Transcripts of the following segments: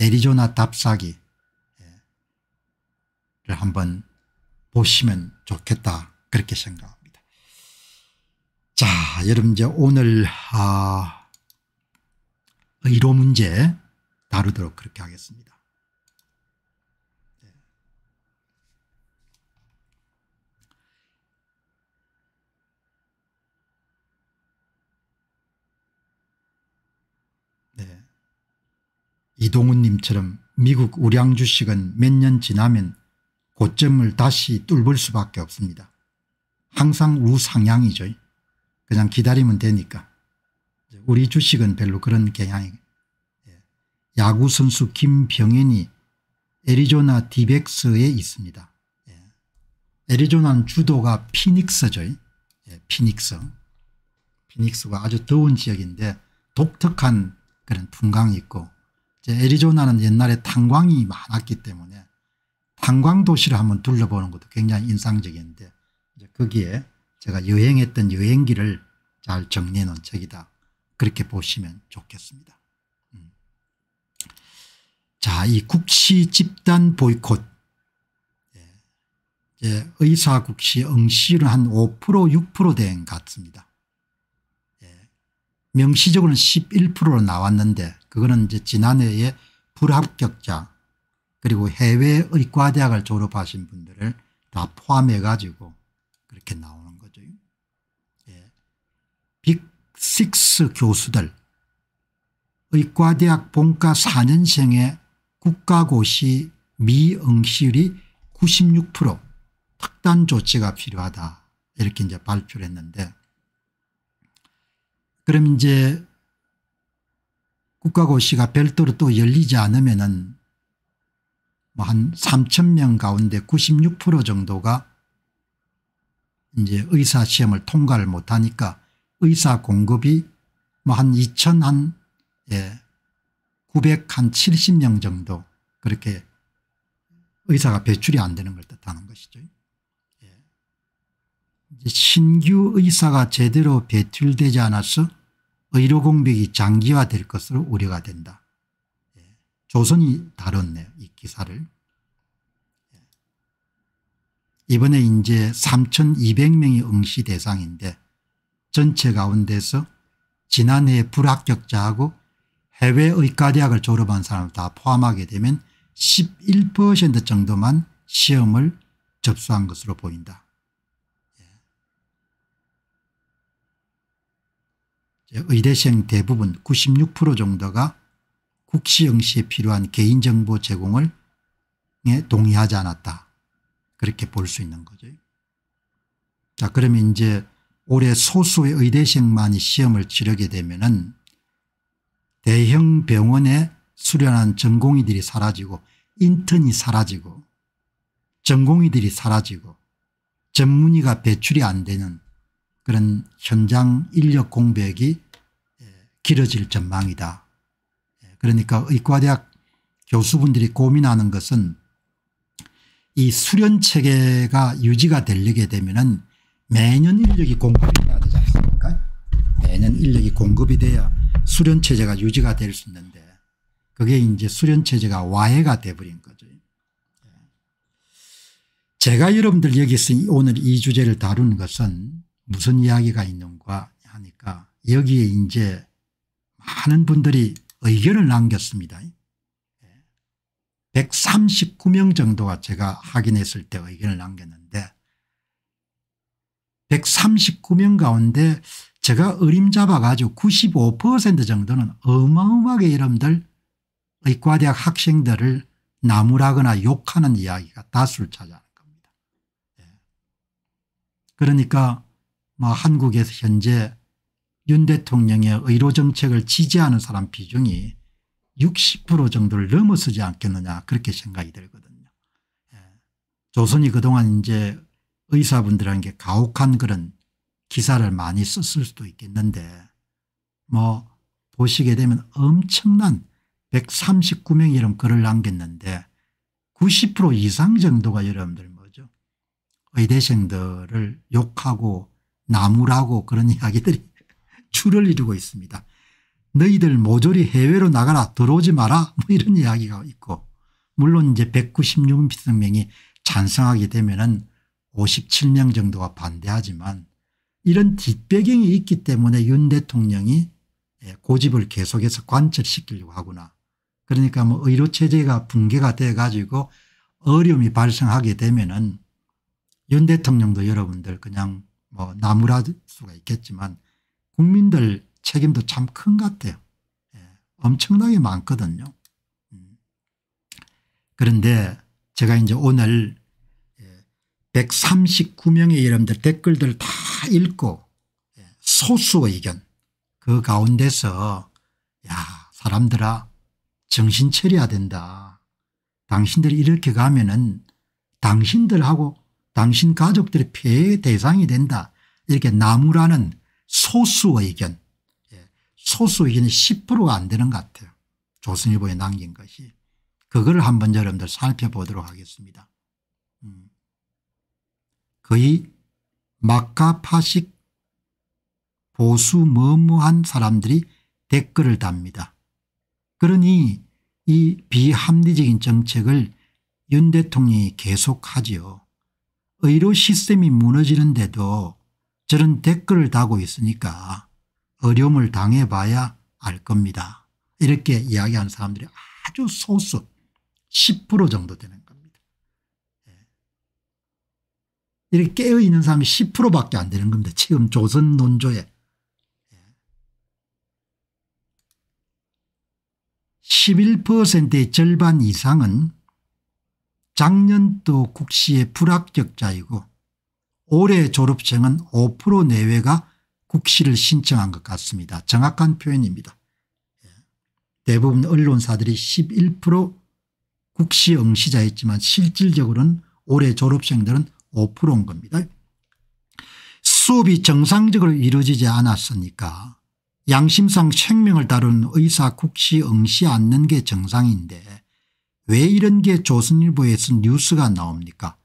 애리조나 답사기를 예, 한번 보시면 좋겠다 그렇게 생각합니다. 자 여러분 이제 오늘 아, 의료 문제 다루도록 그렇게 하겠습니다. 이동훈님처럼 미국 우량주식은 몇 년 지나면 고점을 다시 뚫을 수밖에 없습니다. 항상 우상향이죠. 그냥 기다리면 되니까. 우리 주식은 별로 그런 경향이 예. 야구선수 김병현이 애리조나 디백스에 있습니다. 예. 애리조나는 주도가 피닉스죠. 예, 피닉스. 피닉스가 아주 더운 지역인데 독특한 그런 풍광이 있고 애리조나는 옛날에 탄광이 많았기 때문에 탄광 도시를 한번 둘러보는 것도 굉장히 인상적인데 거기에 제가 여행했던 여행기를 잘 정리해 놓은 책이다. 그렇게 보시면 좋겠습니다. 음. 자, 이 국시 집단 보이콧. 예, 의사 국시 응시율은 한5% 6% 대행 같습니다. 예, 명시적으로는 11%로 나왔는데 그거는 이제 지난해에 불합격자 그리고 해외 의과대학을 졸업하신 분들을 다 포함해 가지고 그렇게 나오는 거죠. 예. 빅6 교수들 의과대학 본과 4년생의 국가고시 미응실이 96% 특단 조치가 필요하다 이렇게 이제 발표를 했는데 그럼 이제 국가고시가 별도로 또 열리지 않으면은 뭐한 3천 명 가운데 96% 정도가 이제 의사 시험을 통과를 못하니까 의사 공급이 뭐한 2천 한 예, 9 70명 정도 그렇게 의사가 배출이 안 되는 걸 뜻하는 것이죠. 예. 신규 의사가 제대로 배출되지 않아서 의료 공백이 장기화될 것으로 우려가 된다. 예. 조선이 다뤘네요. 이 기사를. 예. 이번에 이제 3,200명이 응시 대상인데 전체 가운데서 지난해 불합격자하고 해외 의과대학을 졸업한 사람을 다 포함하게 되면 11% 정도만 시험을 접수한 것으로 보인다. 의대생 대부분 96% 정도가 국시영 시에 필요한 개인정보 제공을 동의하지 않았다. 그렇게 볼 수 있는 거죠. 자 그러면 이제 올해 소수의 의대생만이 시험을 치르게 되면은 대형 병원에 수련한 전공의들이 사라지고 인턴이 사라지고 전공의들이 사라지고 전문의가 배출이 안 되는 그런 현장 인력 공백이 예, 길어질 전망이다. 예, 그러니까 의과대학 교수분들이 고민하는 것은 이 수련 체계가 유지가 되려게 되면은 매년 인력이 공급이 돼야 되지 않습니까? 매년 인력이 공급이 돼야 수련 체제가 유지가 될 수 있는데 그게 이제 수련 체제가 와해가 돼버린 거죠. 예. 제가 여러분들 여기서 오늘 이 주제를 다루는 것은 무슨 이야기가 있는가 하니까 여기에 이제 많은 분들이 의견을 남겼습니다. 139명 정도가 제가 확인했을 때 의견을 남겼는데 139명 가운데 제가 어림잡아가지고 95% 정도는 어마어마하게 여러분들 의과대학 학생들을 나무라거나 욕하는 이야기가 다수를 차지하는 겁니다. 예. 그러니까 한국에서 현재 윤 대통령의 의료 정책을 지지하는 사람 비중이 60% 정도를 넘어서지 않겠느냐 그렇게 생각이 들거든요. 예. 조선이 그동안 이제 의사분들한테 가혹한 그런 기사를 많이 썼을 수도 있겠는데 뭐 보시게 되면 엄청난 139명이 이 글을 남겼는데 90% 이상 정도가 여러분들 뭐죠 의대생들을 욕하고 나무라고 그런 이야기들이 줄을 이루고 있습니다. 너희들 모조리 해외로 나가라 들어오지 마라 뭐 이런 이야기가 있고 물론 이제 1 9 6명이 찬성하게 되면 은 57명 정도가 반대하지만 이런 뒷배경이 있기 때문에 윤 대통령이 예, 고집을 계속해서 관철시키려고 하구나. 그러니까 뭐 의료체제가 붕괴가 돼 가지고 어려움이 발생하게 되면 은윤 대통령도 여러분들 그냥 뭐 나무랄 수가 있겠지만 국민들 책임도 참 큰 것 같아요. 예. 엄청나게 많거든요. 음. 그런데 제가 이제 오늘 139명의 예, 여러분들 댓글들 다 읽고 예, 소수 의견 그 가운데서 야 사람들아 정신 차려야 된다. 당신들이 이렇게 가면은 당신들하고 당신 가족들의 피해의 대상이 된다. 이렇게 나무라는 소수 의견 예, 소수 의견이 10%가 안 되는 것 같아요. 조선일보에 남긴 것이. 그걸 한번 여러분들 살펴보도록 하겠습니다. 음. 거의 마카파식 보수 머무한 사람들이 댓글을 답니다. 그러니 이 비합리적인 정책을 윤 대통령이 계속하지요. 의료 시스템이 무너지는데도 저런 댓글을 다고 있으니까 어려움을 당해봐야 알 겁니다. 이렇게 이야기하는 사람들이 아주 소수 10% 정도 되는 겁니다. 예. 이렇게 깨어있는 사람이 10%밖에 안 되는 겁니다. 지금 조선 논조에 11%의 예. 절반 이상은 작년도 국시의 불합격자이고 올해 졸업생은 5% 내외가 국시를 신청한 것 같습니다. 정확한 표현입니다. 예. 대부분 언론사들이 11% 국시 응시자였지만 실질적으로는 올해 졸업생들은 5%인 겁니다. 수업이 정상적으로 이루어지지 않았으니까 양심상 생명을 다루는 의사 국시 응시 않는 게 정상인데 왜 이런 게 조선일보에서 뉴스가 나옵니까?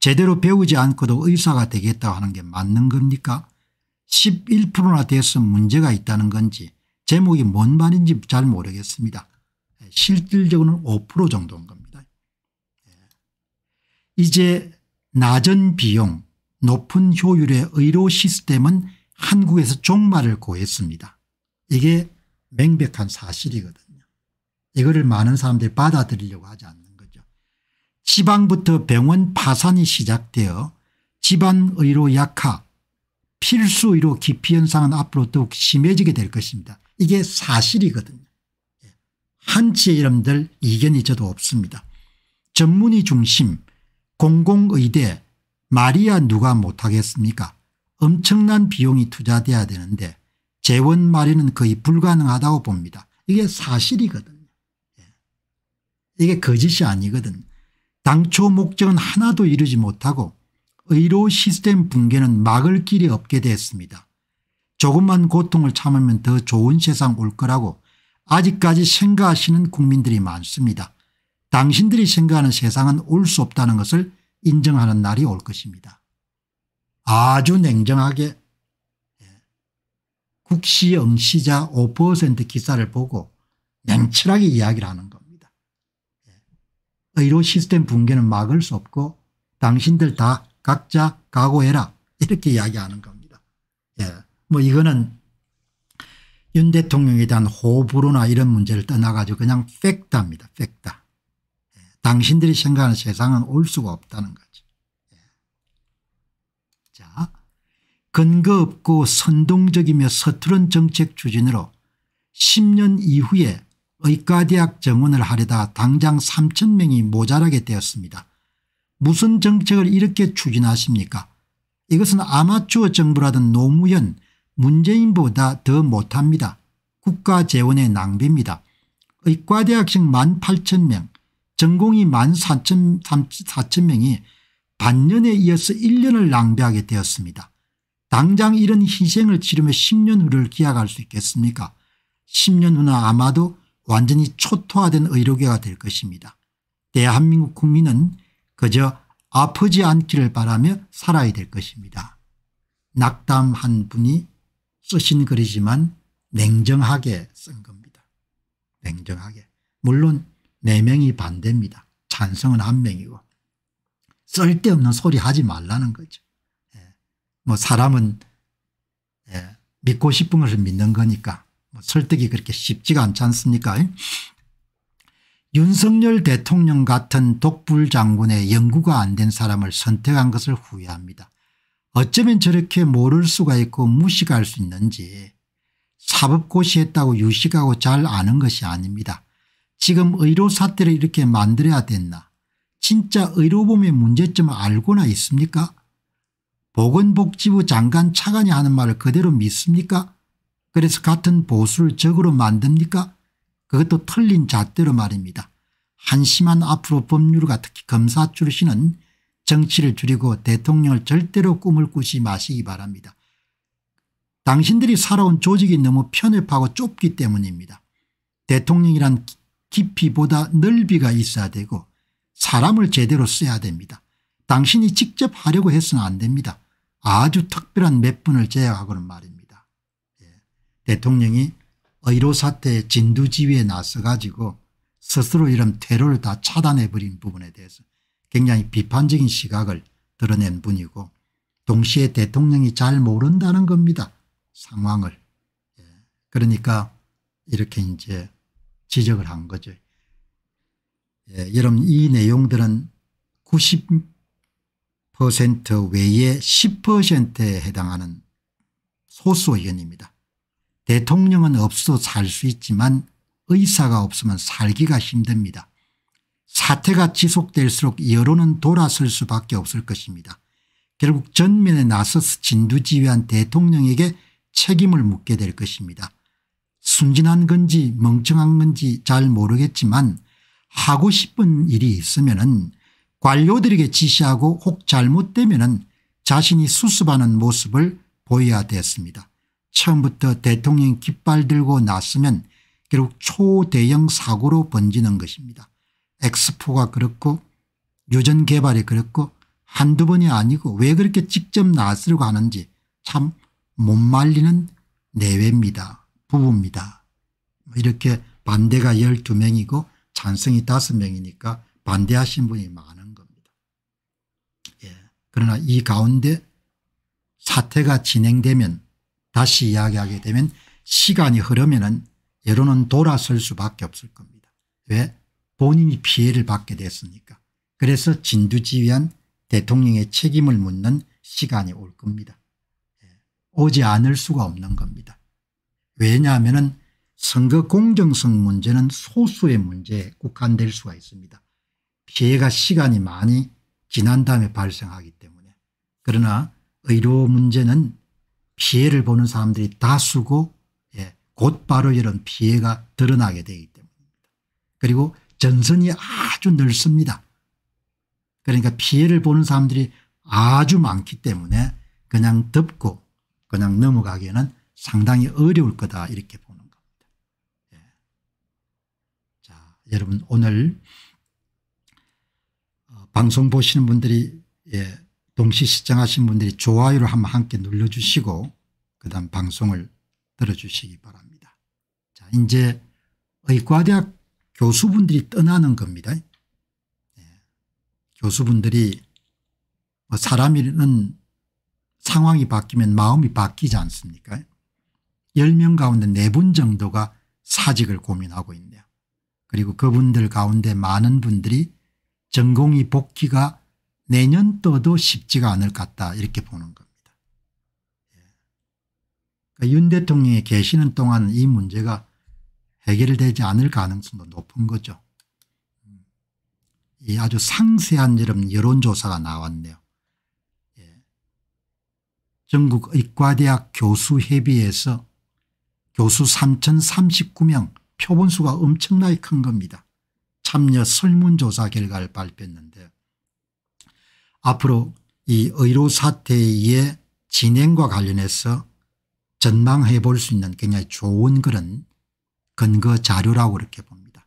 제대로 배우지 않고도 의사가 되겠다고 하는 게 맞는 겁니까? 11%나 돼서 문제가 있다는 건지 제목이 뭔 말인지 잘 모르겠습니다. 실질적으로는 5% 정도인 겁니다. 예. 이제 낮은 비용 높은 효율의 의료 시스템은 한국에서 종말을 고했습니다. 이게 맹백한 사실이거든 요 이거를 많은 사람들이 받아들이려고 하지 않는 거죠. 지방부터 병원 파산이 시작되어 지방의료 약화 필수의료 기피 현상은 앞으로 더욱 심해지게 될 것입니다. 이게 사실이거든요. 예. 한치의 이름들 이견이 저도 없습니다. 전문의 중심 공공의대 말이야 누가 못하겠습니까 엄청난 비용이 투자돼야 되는데 재원 마련은 거의 불가능하다고 봅니다. 이게 사실이거든 이게 거짓이 아니거든. 당초 목적은 하나도 이루지 못하고 의료 시스템 붕괴는 막을 길이 없게 됐습니다. 조금만 고통을 참으면 더 좋은 세상 올 거라고 아직까지 생각하시는 국민들이 많습니다. 당신들이 생각하는 세상은 올 수 없다는 것을 인정하는 날이 올 것입니다. 아주 냉정하게 예, 국시영시자 5% 기사를 보고 냉철하게 이야기를 하는 거예요. 의료 아, 시스템 붕괴는 막을 수 없고 당신들 다 각자 각오해라 이렇게 이야기하는 겁니다. 예. 뭐 이거는 윤 대통령에 대한 호불호나 이런 문제를 떠나가지고 그냥 팩트입니다. 팩트. 예. 당신들이 생각하는 세상은 올 수가 없다는 거죠. 예. 자, 근거 없고 선동적이며 서투른 정책 추진으로 10년 이후에 의과대학 정원을 하려다 당장 3천 명이 모자라게 되었습니다. 무슨 정책을 이렇게 추진하십니까 이것은 아마추어 정부라던 노무현 문재인보다 더 못합니다. 국가 재원의 낭비입니다. 의과대학생 1만 8천 명 전공이 1만 4천, 4천 명이 반년에 이어서 1년을 낭비하게 되었습니다. 당장 이런 희생을 치르며 10년 후를 기약할 수 있겠습니까 10년 후나 아마도 완전히 초토화된 의료계가 될 것입니다. 대한민국 국민은 그저 아프지 않기를 바라며 살아야 될 것입니다. 낙담 한 분이 쓰신 글이지만 냉정하게 쓴 겁니다. 냉정하게. 물론 4명이 반대입니다. 찬성은 1명이고 쓸데없는 소리 하지 말라는 거죠. 예. 뭐 사람은 예, 믿고 싶은 것을 믿는 거니까 뭐 설득이 그렇게 쉽지가 않지 않습니까 윤석열 대통령 같은 독불 장군의 연구가 안 된 사람을 선택한 것을 후회합니다. 어쩌면 저렇게 모를 수가 있고 무식할 수 있는지 사법고시했다고 유식하고 잘 아는 것이 아닙니다. 지금 의료 사태를 이렇게 만들어야 됐나 진짜 의료범의 문제점을 알고나 있습니까 보건복지부 장관 차관이 하는 말을 그대로 믿습니까 그래서 같은 보수를 적으로 만듭니까 그것도 틀린 잣대로 말입니다. 한심한 앞으로 법률과 특히 검사 출신은 정치를 줄이고 대통령을 절대로 꿈을 꾸지 마시기 바랍니다. 당신들이 살아온 조직이 너무 편협하고 좁기 때문입니다. 대통령이란 깊이보다 넓이가 있어야 되고 사람을 제대로 써야 됩니다. 당신이 직접 하려고 해서는 안 됩니다. 아주 특별한 몇 분을 제외하고는 말입니다. 대통령이 의로 사태 진두지휘에 나서 가지고 스스로 이런 테러를 다 차단해버린 부분에 대해서 굉장히 비판적인 시각을 드러낸 분이고 동시에 대통령이 잘 모른다는 겁니다. 상황을. 예. 그러니까 이렇게 이제 지적을 한 거죠. 예, 여러분 이 내용들은 90% 외에 10%에 해당하는 소수 의견입니다. 대통령은 없어도 살 수 있지만 의사가 없으면 살기가 힘듭니다. 사태가 지속될수록 여론은 돌아설 수밖에 없을 것입니다. 결국 전면에 나서서 진두지휘한 대통령에게 책임을 묻게 될 것입니다. 순진한 건지 멍청한 건지 잘 모르겠지만 하고 싶은 일이 있으면 은 관료들에게 지시하고 혹 잘못되면 은 자신이 수습하는 모습을 보여야 됐습니다. 처음부터 대통령 깃발 들고 났으면 결국 초대형 사고로 번지는 것입니다. 엑스포가 그렇고 유전 개발이 그렇고 한두 번이 아니고 왜 그렇게 직접 나서려고 하는지 참 못 말리는 내외입니다. 부부입니다. 뭐 이렇게 반대가 12명이고 찬성이 5명이니까 반대하신 분이 많은 겁니다. 예. 그러나 이 가운데 사태가 진행되면 다시 이야기하게 되면 시간이 흐르면은 여론은 돌아설 수밖에 없을 겁니다. 왜? 본인이 피해를 받게 됐으니까. 그래서 진두지휘한 대통령의 책임을 묻는 시간이 올 겁니다. 예, 오지 않을 수가 없는 겁니다. 왜냐하면 선거 공정성 문제는 소수의 문제에 국한될 수가 있습니다. 피해가 시간이 많이 지난 다음에 발생하기 때문에. 그러나 의료 문제는 피해를 보는 사람들이 다수고 예, 곧바로 이런 피해가 드러나게 되기 때문입니다. 그리고 전선이 아주 넓습니다. 그러니까 피해를 보는 사람들이 아주 많기 때문에 그냥 덮고 그냥 넘어가기에는 상당히 어려울 거다 이렇게 보는 겁니다. 예. 자, 여러분 오늘 어, 방송 보시는 분들이 예, 동시 시청하신 분들이 좋아요를 한번 함께 눌러주시고 그다음 방송을 들어주시기 바랍니다. 자 이제 의과대학 교수분들이 떠나는 겁니다. 네. 교수분들이 뭐 사람은 상황이 바뀌면 마음이 바뀌지 않습니까 10명 가운데 4분 정도가 사직을 고민하고 있네요. 그리고 그분들 가운데 많은 분들이 전공이 복귀가 내년도도 쉽지가 않을 것 같다 이렇게 보는 겁니다. 예. 그러니까 윤 대통령이 계시는 동안 이 문제가 해결되지 않을 가능성도 높은 거죠. 음. 이 아주 상세한 여러 여론조사가 나왔네요. 예. 전국 의과대학 교수협의에서 교수 3,039명 표본수가 엄청나게 큰 겁니다. 참여 설문조사 결과를 발표했는데요. 앞으로 이 의료 사태의 진행과 관련해서 전망해 볼 수 있는 굉장히 좋은 그런 근거 자료라고 이렇게 봅니다.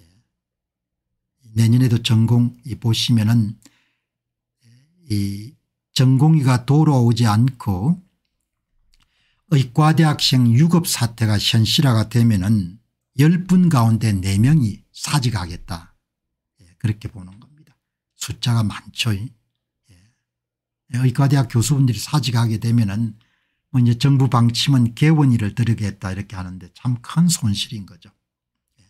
예. 내년에도 전공 보시면은 이 전공의가 돌아오지 않고 의과대학생 유급 사태가 현실화가 되면은 10분 가운데 4명이 사직하겠다. 예, 그렇게 보는 겁니다. 숫자가 많죠. 의과대학 교수분들이 사직하게 되면은 뭐 이제 정부 방침은 개원일을 들으겠다 이렇게 하는데 참 큰 손실인 거죠. 예.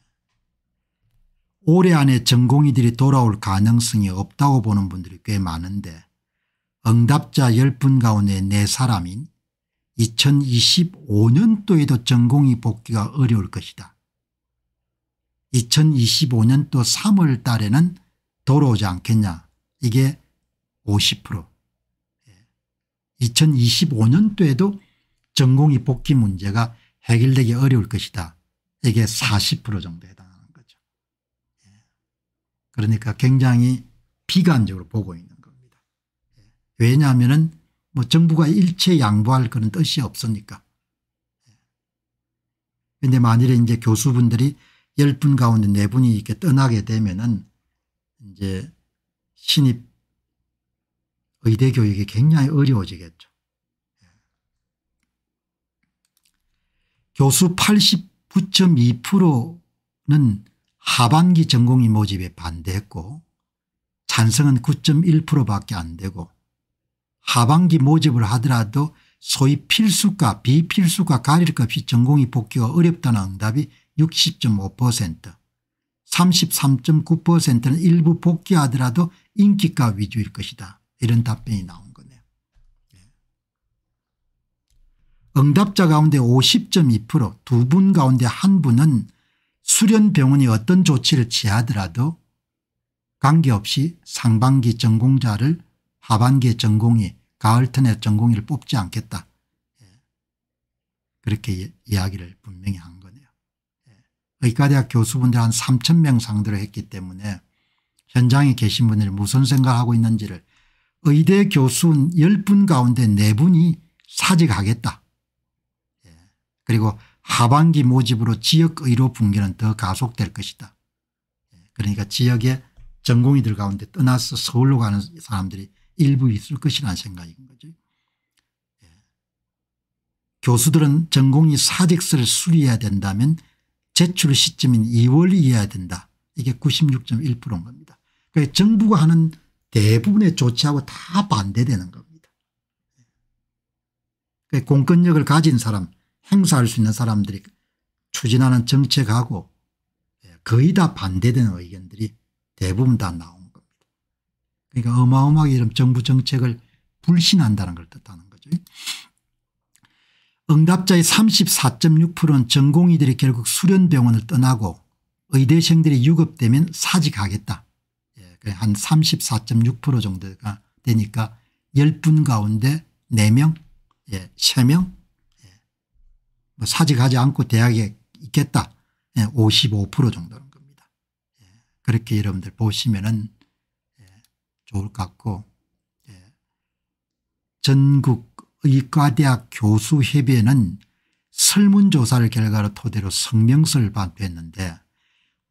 올해 안에 전공의들이 돌아올 가능성이 없다고 보는 분들이 꽤 많은데 응답자 10분 가운데 4사람인 2025년도에도 전공의 복귀가 어려울 것이다. 2025년도 3월 달에는 돌아오지 않겠냐 이게 50% 2025년도에도 전공이 복귀 문제가 해결되기 어려울 것이다. 이게 40%정도 해당하는 거죠. 예. 그러니까 굉장히 비관적으로 보고 있는 겁니다. 예. 왜냐하면 뭐 정부가 일체 양보할 그런 뜻이 없으니까. 그런데 예. 만일에 이제 교수분들이 10분 가운데 4분이 이렇게 떠나게 되면 이제 신입 의대 교육이 굉장히 어려워지겠죠. 예. 교수 89.2%는 하반기 전공의 모집에 반대했고 찬성은 9.1%밖에 안 되고 하반기 모집을 하더라도 소위 필수과 비필수과 가릴 것이 전공이 복귀가 어렵다는 응답이 60.5% 33.9%는 일부 복귀하더라도 인기가 위주일 것이다. 이런 답변이 나온 거네요. 예. 응답자 가운데 50.2%두 분 가운데 한 분은 수련병원이 어떤 조치를 취하더라도 관계없이 상반기 전공자를 하반기 전공이 가을턴의 전공의를 뽑지 않겠다. 예. 그렇게 이야기를 분명히 한 거네요. 예. 의과대학 교수분들 한 3천 명 상대로 했기 때문에 현장에 계신 분들이 무슨 생각하고 있는지를 의대 교수 10분 가운데 4분이 사직하겠다. 예. 그리고 하반기 모집으로 지역의료 붕괴는 더 가속될 것이다. 예. 그러니까 지역의 전공의들 가운데 떠나서 서울로 가는 사람들이 일부 있을 것이라는 생각인 거죠. 예. 교수들은 전공이 사직서를 수리해야 된다면 제출 시점인 2월 이어야 된다. 이게 96.1%인 겁니다. 그러니까 정부가 하는 대부분의 조치하고 다 반대되는 겁니다. 그 공권력을 가진 사람 행사할 수 있는 사람들이 추진하는 정책하고 예, 거의 다 반대되는 의견들이 대부분 다 나온 겁니다. 그러니까 어마어마하게 이런 정부 정책을 불신한다는 걸 뜻하는 거죠. 응답자의 34.6%는 전공의들이 결국 수련병원을 떠나고 의대생들이 유급되면 사직하겠다. 그러니까 한34.6% 정도가 되니까 10분 가운데 4명, 예, 3명, 예, 뭐 사직하지 않고 대학에 있겠다. 예, 55% 정도는 겁니다. 예, 그렇게 여러분들 보시면은 예, 좋을 것 같고, 예. 전국 의과대학 교수협의회는 설문조사를 결과로 토대로 성명서를 발표했는데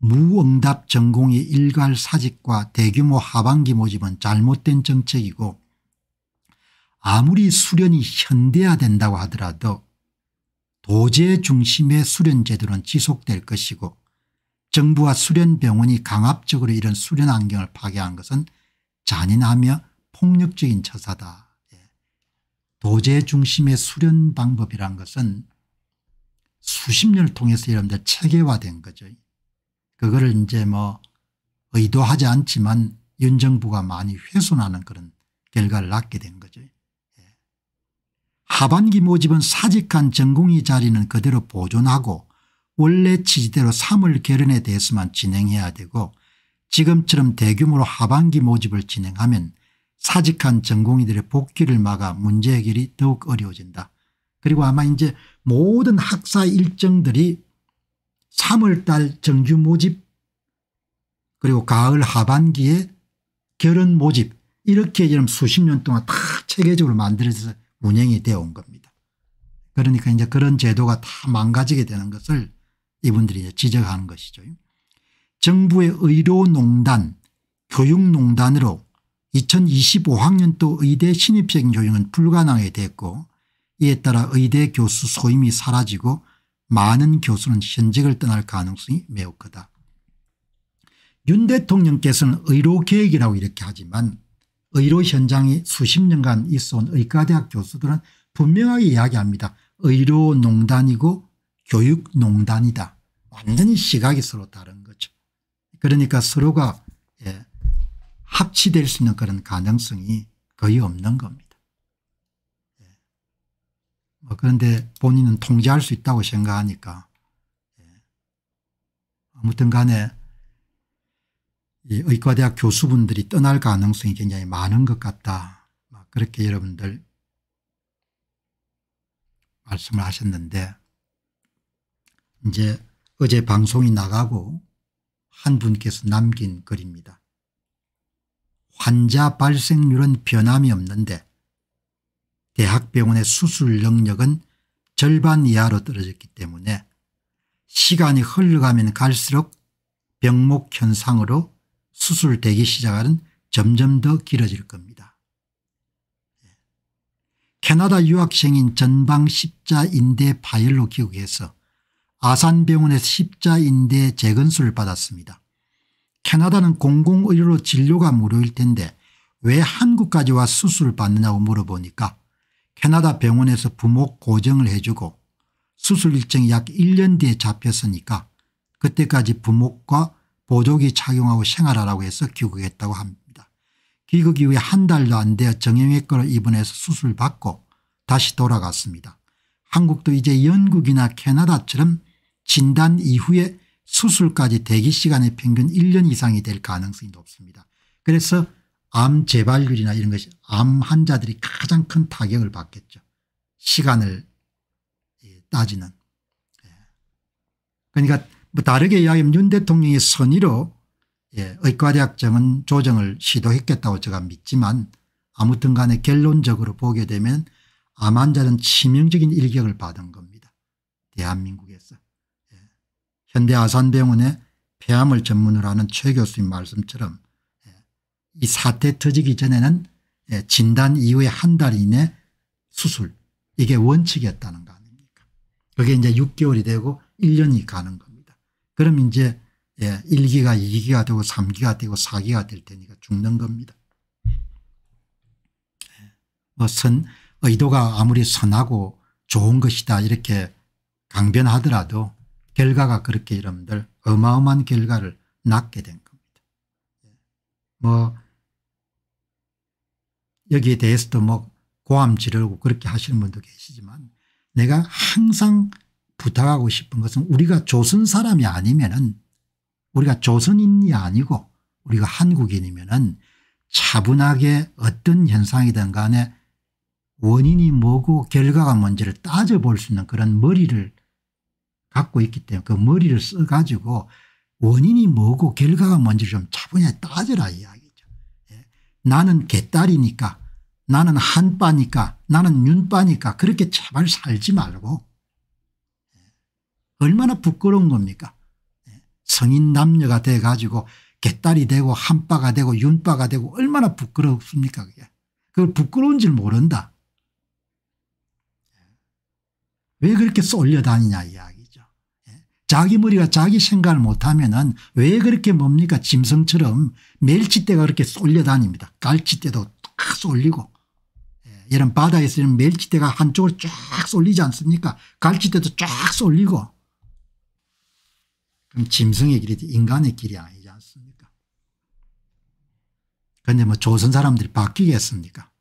무응답 전공의 일괄 사직과 대규모 하반기 모집은 잘못된 정책이고 아무리 수련이 현대화된다고 하더라도 도제 중심의 수련 제도는 지속될 것이고 정부와 수련병원이 강압적으로 이런 수련 환경을 파괴한 것은 잔인하며 폭력적인 처사다. 예. 도제 중심의 수련 방법이란 것은 수십 년을 통해서 여러분들 체계화된 거죠. 그거를 이제 뭐 의도하지 않지만 윤 정부가 많이 훼손하는 그런 결과를 낳게 된 거죠. 예. 하반기 모집은 사직한 전공의 자리는 그대로 보존하고 원래 취지대로 3월 결연에 대해서만 진행해야 되고 지금처럼 대규모로 하반기 모집을 진행하면 사직한 전공의들의 복귀를 막아 문제 해결이 더욱 어려워진다. 그리고 아마 이제 모든 학사 일정들이 3월달 정규 모집 그리고 가을 하반기에 결혼 모집 이렇게 지금 수십 년 동안 다 체계적으로 만들어져서 운영이 되어 온 겁니다. 그러니까 이제 그런 제도가 다 망가지게 되는 것을 이분들이 지적하는 것이죠. 정부의 의료농단 교육농단으로 2025학년도 의대 신입생 교육은 불가능하게 됐고 이에 따라 의대 교수 소임이 사라지고 많은 교수는 현직을 떠날 가능성이 매우 크다. 윤 대통령께서는 의료계획이라고 이렇게 하지만 의료 현장에 수십 년간 있어 온 의과대학 교수들은 분명하게 이야기합니다. 의료농단이고 교육농단이다. 완전히 시각이 서로 다른 거죠. 그러니까 서로가 예, 합치될 수 있는 그런 가능성이 거의 없는 겁니다. 어, 그런데 본인은 통제할 수 있다고 생각하니까 예. 아무튼 간에 이 의과대학 교수분들이 떠날 가능성이 굉장히 많은 것 같다. 그렇게 여러분들 말씀을 하셨는데 이제 어제 방송이 나가고 한 분께서 남긴 글입니다. 환자 발생률은 변함이 없는데 대학병원의 수술 능력은 절반 이하로 떨어졌기 때문에 시간이 흘러가면 갈수록 병목 현상으로 수술 되기시작하는 점점 더 길어질 겁니다. 캐나다 유학생인 전방 십자인대 파열로 기국해서 아산병원의 십자인대 재건수를 받았습니다. 캐나다는 공공의료로 진료가 무료일 텐데 왜 한국까지 와 수술을 받느냐고 물어보니까 캐나다 병원에서 부모 고정을 해주고 수술 일정이 약 1년 뒤에 잡혔으니까 그때까지 부모과 보조기 착용하고 생활하라고 해서 귀국했다고 합니다. 귀국 이후에 한 달도 안 되어 정형외과로 입원해서 수술 받고 다시 돌아갔습니다. 한국도 이제 영국이나 캐나다처럼 진단 이후에 수술까지 대기 시간의 평균 1년 이상이 될 가능성이 높습니다. 그래서 암 재발률이나 이런 것이 암 환자들이 가장 큰 타격을 받겠죠. 시간을 예, 따지는. 예. 그러니까 뭐 다르게 이야기하면 윤 대통령의 선의로 예, 의과대학 정은 조정을 시도했겠다고 제가 믿지만 아무튼 간에 결론적으로 보게 되면 암 환자는 치명적인 일격을 받은 겁니다. 대한민국에서. 현대 아산병원의 폐암을 전문으로 하는 최 교수님 말씀처럼 이 사태 터지기 전에는 예, 진단 이후에 한 달 이내 수술 이게 원칙이었다는 거 아닙니까 그게 이제 6개월이 되고 1년이 가는 겁니다. 그럼 이제 1기가 예, 2기가 되고 3기가 되고 4기가 될 테니까 죽는 겁니다. 뭐 선, 의도가 아무리 선하고 좋은 것이다 이렇게 강변하더라도 결과가 그렇게 여러분들 어마어마한 결과를 낳게 된뭐 여기에 대해서도 뭐 고함 지르고 그렇게 하시는 분도 계시지만 내가 항상 부탁하고 싶은 것은 우리가 조선 사람이 아니면은 우리가 조선인이 아니고 우리가 한국인이면은 차분하게 어떤 현상이든 간에 원인이 뭐고 결과가 뭔지를 따져볼 수 있는 그런 머리를 갖고 있기 때문에 그 머리를 써가지고 원인이 뭐고 결과가 뭔지 좀 차분히 따져라 이야기죠. 예. 나는 개딸이니까 나는 한빠니까 나는 윤빠니까 그렇게 제발 살지 말고 예. 얼마나 부끄러운 겁니까 예. 성인 남녀가 돼 가지고 개딸이 되고 한빠가 되고 윤빠가 되고 얼마나 부끄럽습니까 그게 그걸 부끄러운 줄 모른다 예. 왜 그렇게 쏠려 다니냐 이야기 자기 머리가 자기 생각을 못하면은 왜 그렇게 뭡니까 짐승처럼 멸치떼가 그렇게 쏠려다닙니다. 갈치떼도 딱 쏠리고 예, 이런 바다에서 이 멸치떼가 한쪽으쫙 쏠리지 않습니까 갈치떼도 쫙 쏠리고 그럼 짐승의 길이지 인간의 길이 아니지 않습니까 그런데 뭐 조선 사람들이 바뀌겠습니까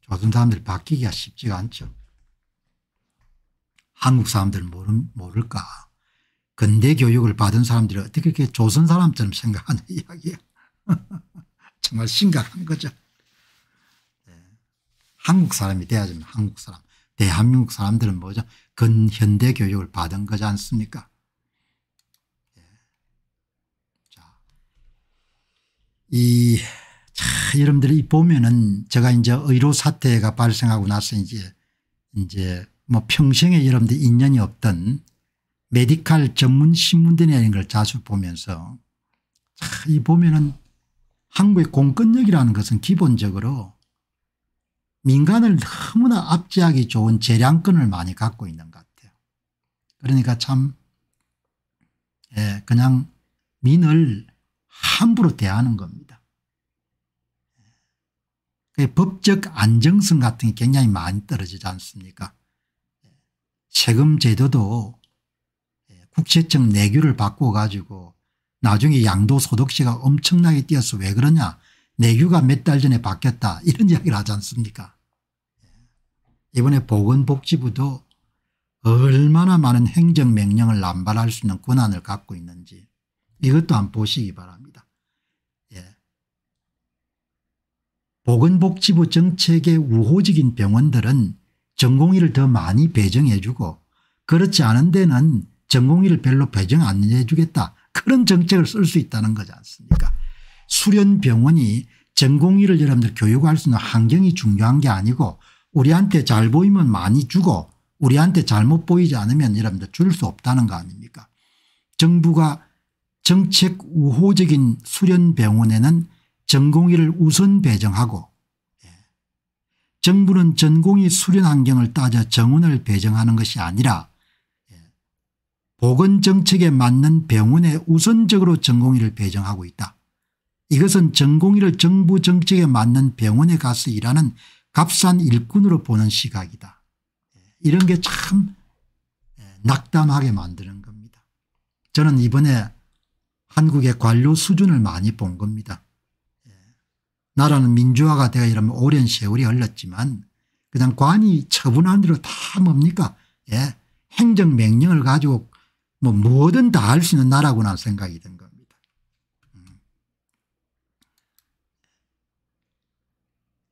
조선 사람들이 바뀌기가 쉽지가 않죠. 한국 사람들 은 모를까 근대 교육을 받은 사람들이 어떻게 이렇게 조선 사람처럼 생각하는 이야기야 정말 심각한 거죠 네. 한국 사람이 돼야지 한국 사람 대한민국 사람들은 뭐죠 근현대 교육을 받은 거지 않습니까 네. 자. 이 자, 여러분들이 보면은 제가 이제 의료 사태가 발생하고 나서 이제 이제 뭐 평생에 여러분들 인연이 없던 메디칼 전문 신문들이라는 걸 자주 보면서 이 보면은 한국의 공권력이라는 것은 기본적으로 민간을 너무나 압제하기 좋은 재량권을 많이 갖고 있는 것 같아요. 그러니까 참 예, 그냥 민을 함부로 대하는 겁니다. 법적 안정성 같은 게 굉장히 많이 떨어지지 않습니까 세금 제도도 예, 국세청 내규를 바꿔가지고 나중에 양도소득세가 엄청나게 뛰어서 왜 그러냐 내규가 몇 달 전에 바뀌었다 이런 이야기를 하지 않습니까 예. 이번에 보건복지부도 얼마나 많은 행정명령을 남발할 수 있는 권한을 갖고 있는지 이것도 한번 보시기 바랍니다. 예. 보건복지부 정책의 우호적인 병원들은 전공의를 더 많이 배정해 주고 그렇지 않은 데는 전공의를 별로 배정 안해 주겠다 그런 정책을 쓸 수 있다는 거지 않습니까 수련병원이 전공의를 여러분들 교육할 수 있는 환경이 중요한 게 아니고 우리한테 잘 보이면 많이 주고 우리한테 잘못 보이지 않으면 여러분들 줄 수 없다는 거 아닙니까 정부가 정책 우호적인 수련병원에는 전공의를 우선 배정하고 정부는 전공이 수련 환경을 따져 정원을 배정하는 것이 아니라 예, 보건정책에 맞는 병원에 우선적으로 전공의를 배정하고 있다. 이것은 전공의를 정부 정책에 맞는 병원에 가서 일하는 값싼 일꾼으로 보는 시각이다. 예, 이런 게참 예, 낙담하게 만드는 겁니다. 저는 이번에 한국의 관료 수준을 많이 본 겁니다. 나라는 민주화가 되어 이러면 오랜 세월이 흘렀지만 그냥 다 관이 처분한 대로 다 뭡니까 예. 행정명령을 가지고 뭐 뭐든 다 할 수 있는 나라구나 생각이 든 겁니다. 음.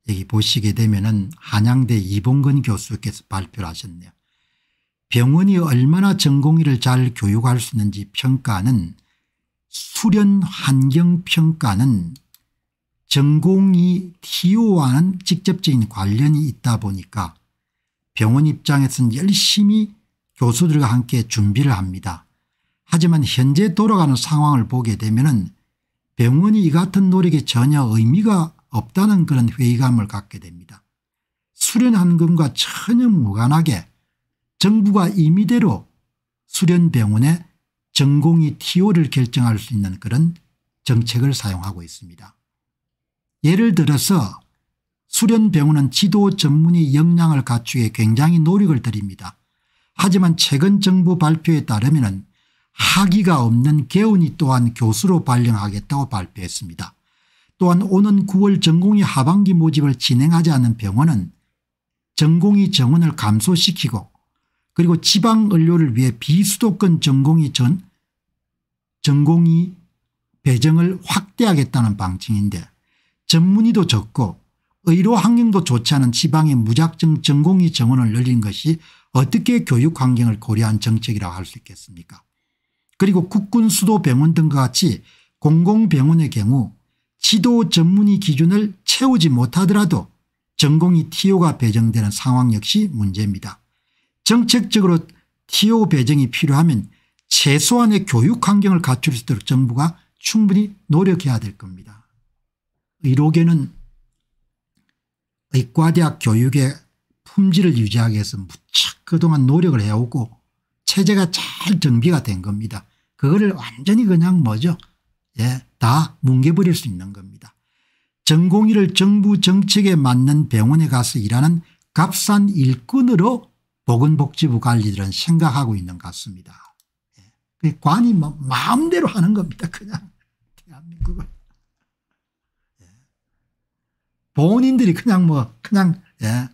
여기 보시게 되면은 한양대 이봉근 교수께서 발표를 하셨네요. 병원이 얼마나 전공의를 잘 교육할 수 있는지 평가는 수련 환경 평가는 전공이 TO와는 직접적인 관련이 있다 보니까 병원 입장에서는 열심히 교수들과 함께 준비를 합니다. 하지만 현재 돌아가는 상황을 보게 되면 병원이 이 같은 노력에 전혀 의미가 없다는 그런 회의감을 갖게 됩니다. 수련한 금과 전혀 무관하게 정부가 임의대로 수련병원에 전공이 TO를 결정할 수 있는 그런 정책을 사용하고 있습니다. 예를 들어서 수련병원은 지도 전문의 역량을 갖추기에 굉장히 노력을 드립니다 하지만 최근 정부 발표에 따르면 학위가 없는 개운이 또한 교수로 발령하겠다고 발표했습니다. 또한 오는 9월 전공의 하반기 모집을 진행하지 않은 병원은 전공의 정원을 감소시키고 그리고 지방의료를 위해 비수도권 전공의 전 전공의 배정을 확대하겠다는 방침인데 전문의도 적고 의료 환경도 좋지 않은 지방의 무작정 전공의 정원을 늘린 것이 어떻게 교육 환경을 고려한 정책이라고 할 수 있겠습니까 그리고 국군 수도병원 등과 같이 공공병원의 경우 지도 전문의 기준을 채우지 못하더라도 전공이 TO가 배정되는 상황 역시 문제입니다. 정책적으로 TO 배정이 필요하면 최소한의 교육 환경을 갖출 수 있도록 정부가 충분히 노력해야 될 겁니다. 의료계는 의과대학 교육의 품질을 유지하기 위해서 무척 그동안 노력을 해오고 체제가 잘 정비가 된 겁니다. 그거를 완전히 그냥 뭐죠 예, 다 뭉개버릴 수 있는 겁니다. 전공의를 정부 정책에 맞는 병원에 가서 일하는 값싼 일꾼으로 보건복지부 관리들은 생각하고 있는 것 같습니다. 예. 그 관이 마음대로 하는 겁니다. 그냥 대한민국을. 본인들이 그냥 뭐 그냥 예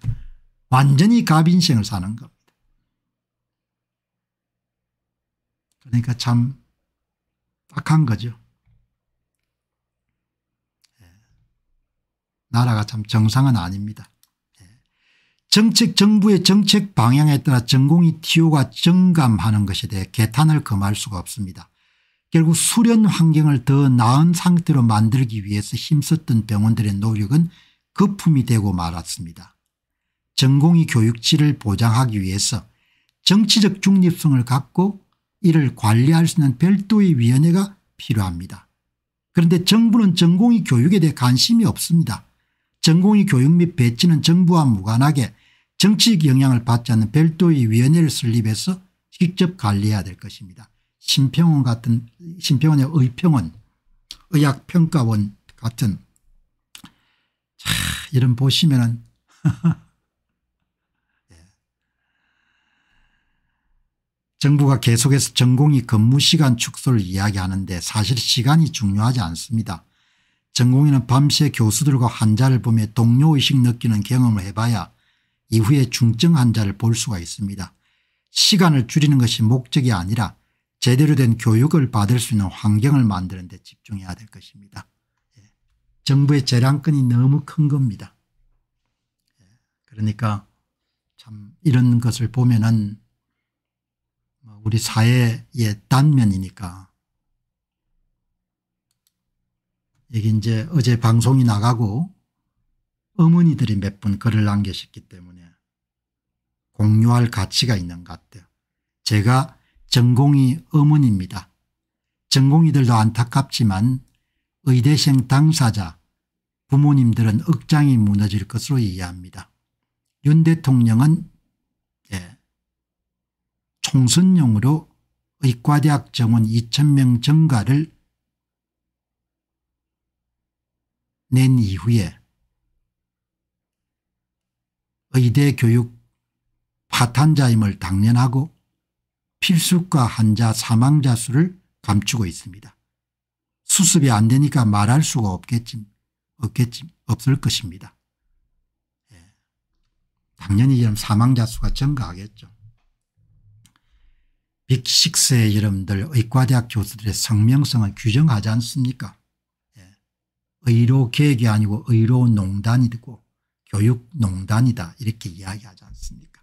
완전히 갑인생을 사는 겁니다. 그러니까 참 악한 거죠. 예. 나라가 참 정상은 아닙니다. 예. 정책 정부의 정책 방향에 따라 전공이 TO가 정감하는 것에 대해 개탄을 금할 수가 없습니다. 결국 수련 환경을 더 나은 상태로 만들기 위해서 힘썼던 병원들의 노력은 거품이 되고 말았습니다. 전공의 교육치를 보장하기 위해서 정치적 중립성을 갖고 이를 관리할 수 있는 별도의 위원회가 필요합니다. 그런데 정부는 전공의 교육에 대해 관심이 없습니다. 전공의 교육 및 배치는 정부와 무관하게 정치적 영향을 받지 않는 별도의 위원회를 설립해서 직접 관리해야 될 것입니다. 심평원 같은 심평원의 의평원 의학평가원 같은 이런 보시면은 예. 정부가 계속해서 전공이 근무시간 축소를 이야기하는데 사실 시간이 중요하지 않습니다. 전공의는 밤새 교수들과 환자를 보며 동료의식 느끼는 경험을 해봐야 이후에 중증 환자를 볼 수가 있습니다. 시간을 줄이는 것이 목적이 아니라 제대로 된 교육을 받을 수 있는 환경을 만드는 데 집중해야 될 것입니다. 정부의 재량권이 너무 큰 겁니다. 그러니까 참 이런 것을 보면은 뭐 우리 사회의 단면이니까 여기 이제 어제 방송이 나가고 어머니들이 몇 분 글을 남겨셨기 때문에 공유할 가치가 있는 것 같아요. 제가 전공이 어머니입니다. 전공이들도 안타깝지만 의대생 당사자 부모님들은 억장이 무너질 것으로 이해합니다. 윤 대통령은 예, 총선용으로 의과대학 정원 2,000명 증가를 낸 이후에 의대 교육 파탄자임을 당면하고 필수과 환자 사망자 수를 감추고 있습니다. 수습이 안 되니까 말할 수가 없겠지 만 없겠지, 없을 것입니다. 예. 당연히 이런 사망자 수가 증가하겠죠. 빅식스의 여러분들 의과대학 교수들의 성명성을 규정하지 않습니까? 예. 의료계획이 아니고 의료농단이 되고 교육농단이다 이렇게 이야기하지 않습니까?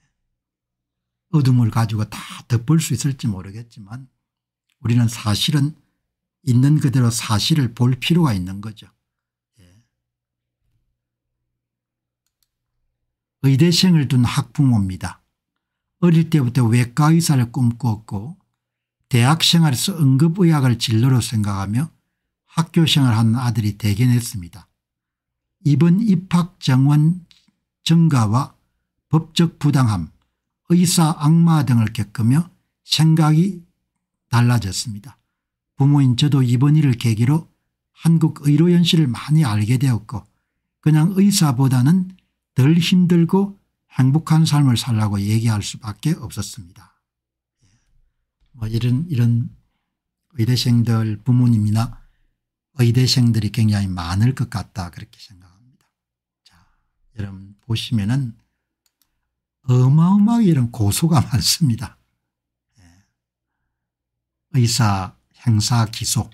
예. 어둠을 가지고 다 덮을 수 있을지 모르겠지만 우리는 사실은 있는 그대로 사실을 볼 필요가 있는 거죠. 의대생을 둔 학부모입니다. 어릴 때부터 외과의사를 꿈꿨고 대학생활에서 응급의학을 진로로 생각하며 학교생활 하는 아들이 대견했습니다. 이번 입학 정원 증가와 법적 부당함, 의사 악마 등을 겪으며 생각이 달라졌습니다. 부모인 저도 이번 일을 계기로 한국 의료현실을 많이 알게 되었고 그냥 의사보다는 덜 힘들고 행복한 삶을 살라고 얘기할 수밖에 없었습니다. 뭐 이런 이런 의대생들 부모님이나 의대생들이 굉장히 많을 것 같다 그렇게 생각합니다. 자 여러분 보시면은 어마어마하게 이런 고소가 많습니다. 예. 의사 행사 기소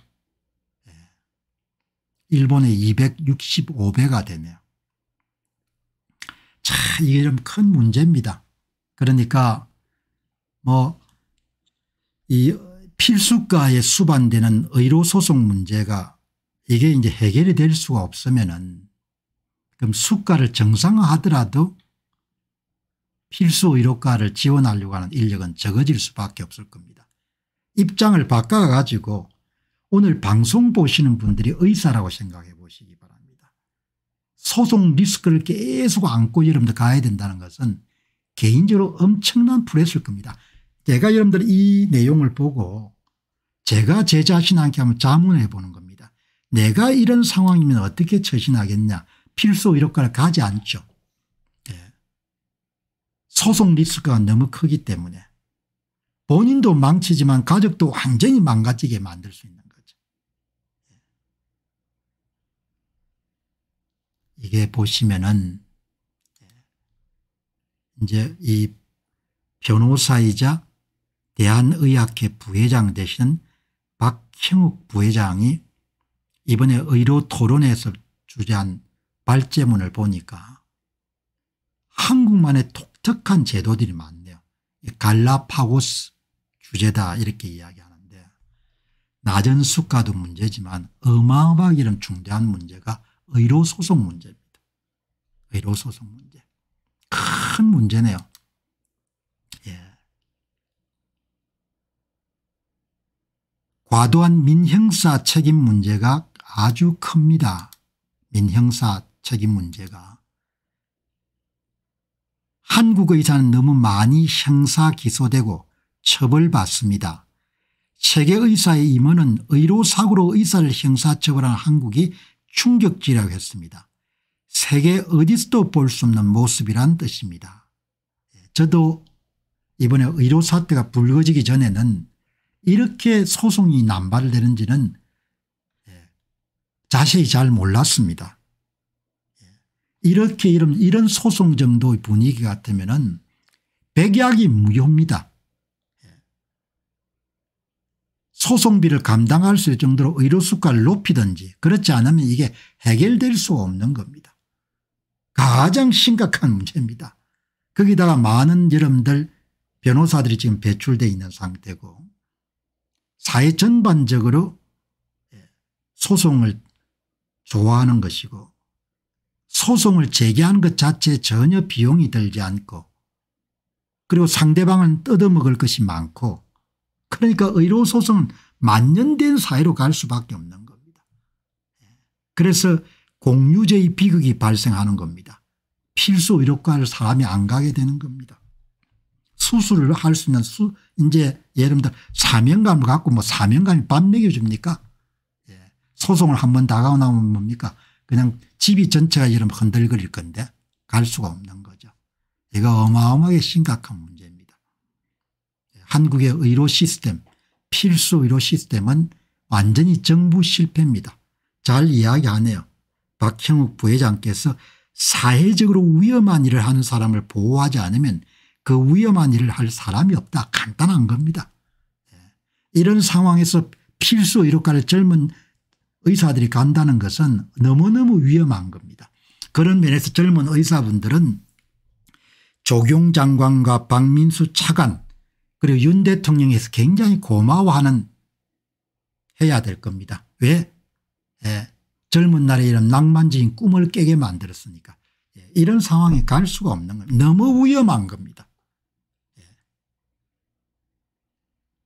예. 일본의 265배가 되네요. 아, 이게 좀 큰 문제입니다. 그러니까 뭐 이 필수가에 수반되는 의료소송 문제가 이게 이제 해결이 될 수가 없으면은 그럼 수가를 정상화하더라도 필수 의료가를 지원하려고 하는 인력은 적어질 수밖에 없을 겁니다. 입장을 바꿔 가지고 오늘 방송 보시는 분들이 의사라고 생각해 보시기 소송 리스크를 계속 안고 여러분들 가야 된다는 것은 개인적으로 엄청난 불했스 겁니다. 제가 여러분들 이 내용을 보고 제가 제 자신한테 한번 자문해 보는 겁니다. 내가 이런 상황이면 어떻게 처신하겠냐 필수 의료과를 가지 않죠. 네. 소송 리스크가 너무 크기 때문에 본인도 망치지만 가족도 완전히 망가지게 만들 수 있는 이게 보시면은 예, 이제 이 변호사이자 대한의학회 부회장 되시는 박형욱 부회장이 이번에 의료 토론회에서 주재한 발제문을 보니까 한국만의 독특한 제도들이 많네요. 갈라파고스 주제다 이렇게 이야기하는데 낮은 수가도 문제지만 어마어마하게 이런 중대한 문제가 의료소송 문제입니다. 의료 소송 문제. 큰 문제네요. 예. 과도한 민형사 책임 문제가 아주 큽니다. 민형사 책임 문제가. 한국 의사는 너무 많이 형사 기소되고 처벌받습니다. 세계의사의 임원은 의료사고로 의사를 형사처벌한 한국이 충격지라고 했습니다. 세계 어디서도 볼 수 없는 모습이란 뜻입니다. 예, 저도 이번에 의료 사태가 불거지기 전에는 이렇게 소송이 남발되는지는 예, 자세히 잘 몰랐습니다. 예, 이렇게 이런, 이런 소송 정도의 분위기 같으면 백약이 무효입니다. 소송비를 감당할 수 있을 정도로 의료수가를 높이든지 그렇지 않으면 이게 해결될 수 없는 겁니다. 가장 심각한 문제입니다. 거기다가 많은 여러분들 변호사들이 지금 배출되 있는 상태고 사회 전반적으로 예, 소송을 좋아하는 것이고 소송을 제기하는 것 자체에 전혀 비용이 들지 않고 그리고 상대방은 뜯어먹을 것이 많고 그러니까 의료소송은 만년된 사회로 갈 수밖에 없는 겁니다. 예, 그래서 공유제의 비극이 발생하는 겁니다. 필수 의료과를 사람이 안 가게 되는 겁니다. 수술을 할 수 있는 수 이제 예를 들어 사명감을 갖고 뭐 사명감이 밥 먹여줍니까 예. 소송을 한번 다가오면 뭡니까 그냥 집이 전체가 이러면 흔들거릴 건데 갈 수가 없는 거죠. 이거 어마어마하게 심각한 문제입니다. 예, 한국의 의료 시스템 필수 의료 시스템은 완전히 정부 실패입니다. 잘 이야기하네요. 박형욱 부회장께서 사회적으로 위험한 일을 하는 사람을 보호하지 않으면 그 위험한 일을 할 사람이 없다. 간단한 겁니다. 예. 이런 상황에서 필수 의료과를 젊은 의사들이 간다는 것은 너무너무 위험한 겁니다. 그런 면에서 젊은 의사분들은 조경 장관과 박민수 차관 그리고 윤 대통령에서 굉장히 고마워하는 해야 될 겁니다. 왜? 예. 젊은 날에 이런 낭만적인 꿈을 깨게 만들었으니까 예, 이런 상황에 갈 수가 없는 겁니다. 너무 위험한 겁니다. 예.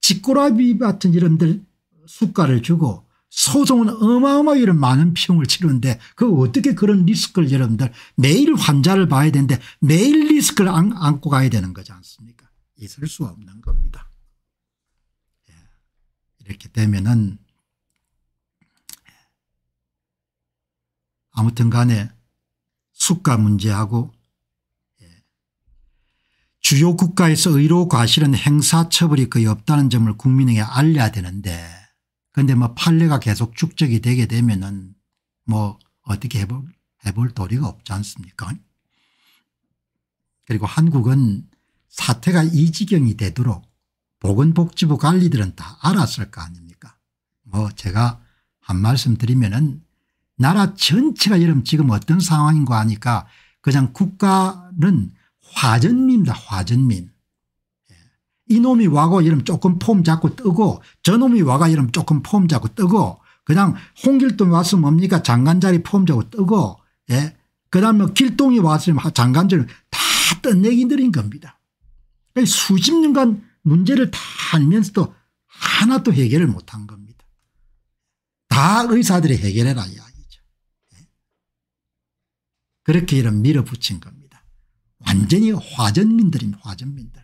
지꼬라비 같은 이런들 숙가를 주고 소송은 어마어마하게 이런 많은 비용을 치르는데 그 어떻게 그런 리스크를 여러분들 매일 환자를 봐야 되는데 매일 리스크를 안, 안고 가야 되는 거지 않습니까 있을 수 없는 겁니다. 예. 이렇게 되면은 아무튼 간에 숙가 문제하고 예. 주요 국가에서 의료 과실은 행사처벌이 거의 없다는 점을 국민에게 알려야 되는데 그런데 뭐 판례가 계속 축적이 되게 되면은 뭐 어떻게 해볼, 해볼 도리가 없지 않습니까 그리고 한국은 사태가 이 지경이 되도록 보건복지부 관리들은 다 알았을 거 아닙니까 뭐 제가 한 말씀 드리면은 나라 전체가 여러분 지금 어떤 상황인 가하니까 그냥 국가는 화전미입니다. 화전미. 예. 이놈이 와고 여러분 조금 폼 잡고 뜨고 저놈이 와가 여러분 조금 폼 잡고 뜨고 그냥 홍길동이 와서 뭡니까 장관자리 폼 잡고 뜨고 예. 그다음에 뭐 길동이 와서 장관자리 다 뜬내기들인 겁니다. 그러니까 수십 년간 문제를 다 알면서도 하나도 해결을 못한 겁니다. 다 의사들이 해결해라. 그렇게 이런 밀어붙인 겁니다. 완전히 화전민들입니다. 화전민들.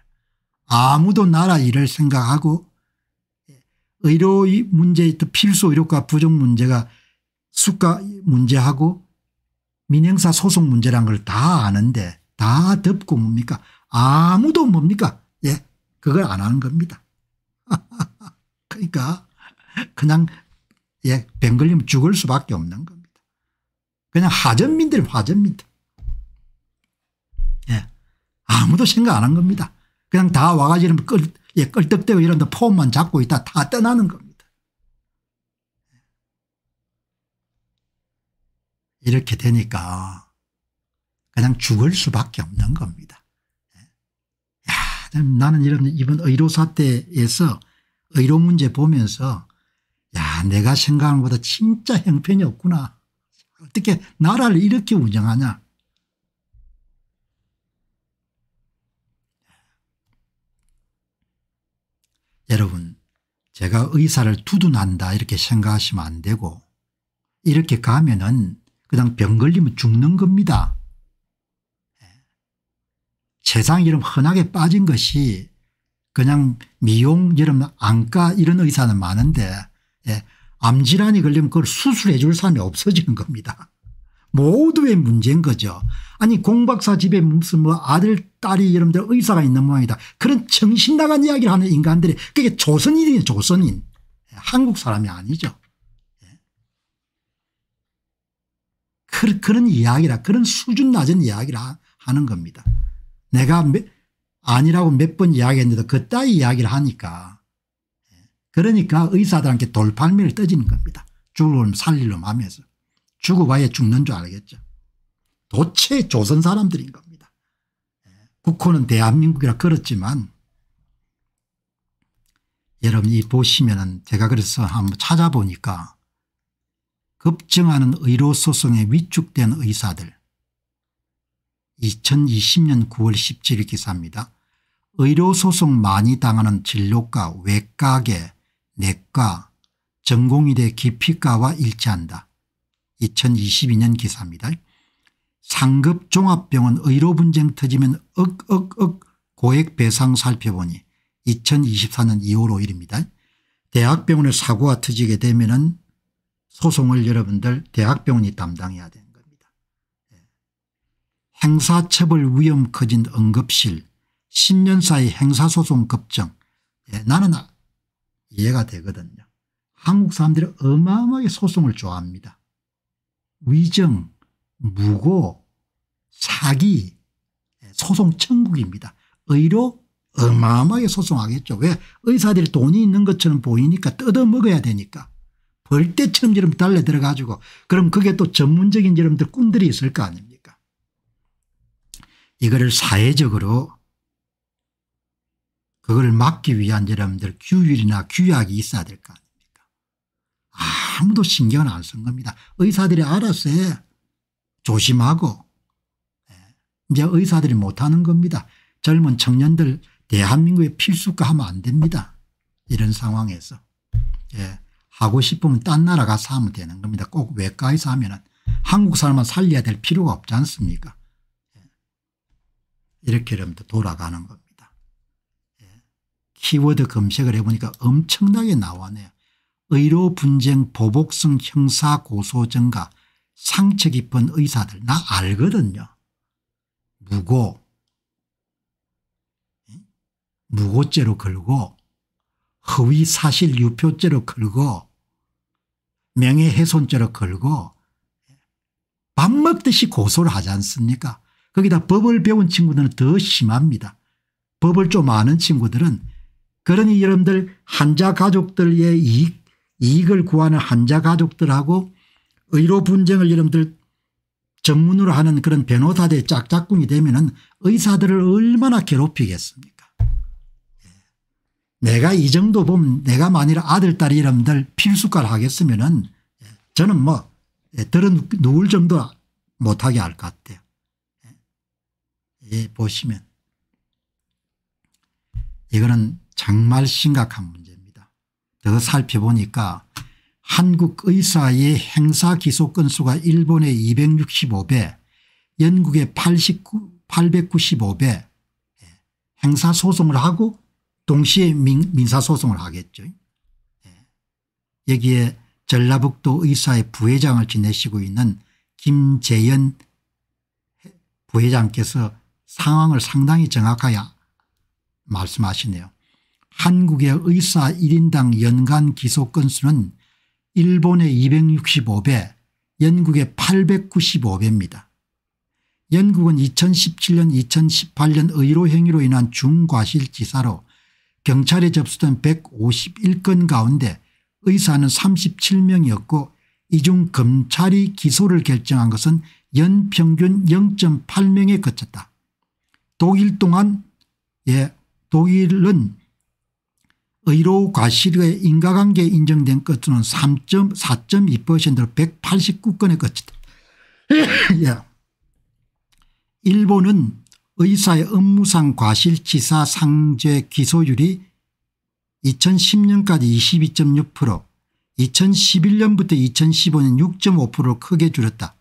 아무도 나라 일을 생각하고 예, 의료 문제 필수 의료과 부족 문제가 수가 문제하고 민영사 소송 문제란 걸 다 아는데 다 덮고 뭡니까 아무도 뭡니까 예 그걸 안 하는 겁니다. 그러니까 그냥 예병 걸리면 죽을 수밖에 없는 겁니다. 그냥 하전민들 화전민들. 예. 아무도 생각 안 한 겁니다. 그냥 다 와가지고 끌, 예, 끌떡대고 이런데 폼만 잡고 있다 다 떠나는 겁니다. 이렇게 되니까 그냥 죽을 수밖에 없는 겁니다. 예. 나는 이런 이번 의료 사태에서 의료 문제 보면서 야 내가 생각한 것보다 진짜 형편이 없구나. 어떻게 나라를 이렇게 운영하냐. 여러분 제가 의사를 두둔한다 이렇게 생각하시면 안 되고 이렇게 가면은 그냥 병 걸리면 죽는 겁니다. 세상 이런 흔하게 빠진 것이 그냥 미용 이런 안과 이런 의사는 많은데 예, 암질환이 걸리면 그걸 수술해 줄 사람이 없어지는 겁니다. 모두의 문제인 거죠. 아니 공박사 집에 무슨 뭐 아들 딸이 여러분들 의사가 있는 모양이다. 그런 정신 나간 이야기를 하는 인간들이 그게 조선인이에요 조선인. 한국 사람이 아니죠. 그, 그런 이야기라 그런 수준 낮은 이야기라 하는 겁니다. 내가 아니라고 몇 번 이야기했는데도 그따위 이야기를 하니까 그러니까 의사들한테 돌팔미를 떠지는 겁니다. 죽을놈 살릴놈 하면서. 죽어봐야 죽는 줄 알겠죠. 도체 조선 사람들인 겁니다. 예, 국호는 대한민국이라 그렇지만 여러분 이 보시면은 제가 그래서 한번 찾아보니까 급증하는 의료소송에 위축된 의사들 2020년 9월 17일 기사입니다. 의료소송 많이 당하는 진료과 외과계 내과, 전공의대 기피과와 일치한다. 2022년 기사입니다. 상급 종합병원 의료 분쟁 터지면 억 억 억 고액 배상 살펴보니 2024년 2월 5일입니다. 대학병원의 사고가 터지게 되면 은 소송을 여러분들 대학병원이 담당해야 되는 겁니다. 예. 행사처벌 위험 커진 응급실 10년 사이 행사소송 급증 예, 나는 이해가 되거든요. 한국 사람들이 어마어마하게 소송을 좋아합니다. 위정, 무고, 사기, 소송 천국입니다. 의료 어마어마하게 소송하겠죠. 왜 의사들이 돈이 있는 것처럼 보이니까 뜯어먹어야 되니까 벌떼처럼 이름 달래 들어가지고 그럼 그게 또 전문적인 여러분들 꾼들이 있을 거 아닙니까 이거를 사회적으로 그걸 막기 위한 여러분들 규율이나 규약이 있어야 될 거 아닙니까 아무도 신경을 안 쓴 겁니다. 의사들이 알아서 조심하고 예. 이제 의사들이 못하는 겁니다. 젊은 청년들 대한민국의 필수가 하면 안 됩니다. 이런 상황에서 예. 하고 싶으면 딴 나라 가서 하면 되는 겁니다. 꼭 외과에서 하면 한국 사람만 살려야 될 필요가 없지 않습니까 예. 이렇게 여러분들 돌아가는 겁니다. 키워드 검색을 해보니까 엄청나게 나왔네요 의료 분쟁 보복성 형사 고소 증가 상처 깊은 의사들 나 알거든요. 무고 무고죄로 걸고 허위 사실 유표죄로 걸고 명예훼손죄로 걸고 밥 먹듯이 고소를 하지 않습니까 거기다 법을 배운 친구들은 더 심합니다. 법을 좀 아는 친구들은 그러니 여러분들 한자 가족들의 이익, 이익을 구하는 한자 가족들하고 의료 분쟁을 여러분들 전문으로 하는 그런 변호사들의 짝짝꿍이 되면 은 의사들을 얼마나 괴롭히겠습니까 예. 내가 이 정도 보면 내가 만일 아들 딸이 여러분들 필수과를 하겠으면 은 예, 저는 뭐 예, 들어 누울 정도 못하게 할 것 같아요 예, 보시면 이거는 정말 심각한 문제입니다. 더 살펴보니까 한국 의사의 행사 기소 건수가 일본의 265배 영국의 89, 5배 예, 행사 소송을 하고 동시에 민, 사소송을 하겠죠. 예. 여기에 전라북도 의사의 부회장을 지내시고 있는 김재현 부회장께서 상황을 상당히 정확하게 말씀하시네요. 한국의 의사 1인당 연간 기소 건수는 일본의 265배 영국의 895배입니다. 영국은 2017년 2018년 의료 행위로 인한 중과실치사로 경찰에 접수된 151건 가운데 의사는 37명이었고 이 중 검찰이 기소를 결정한 것은 연평균 0.8명에 그쳤다. 독일 동안 예, 독일은 의료 과실의 인과관계 인정된 건은는 4.2%로 189건에 그쳤다. 예. 일본은 의사의 업무상 과실치사 상죄 기소율이 2010년까지 22.6% 2011년부터 2015년 6.5%로 크게 줄였다.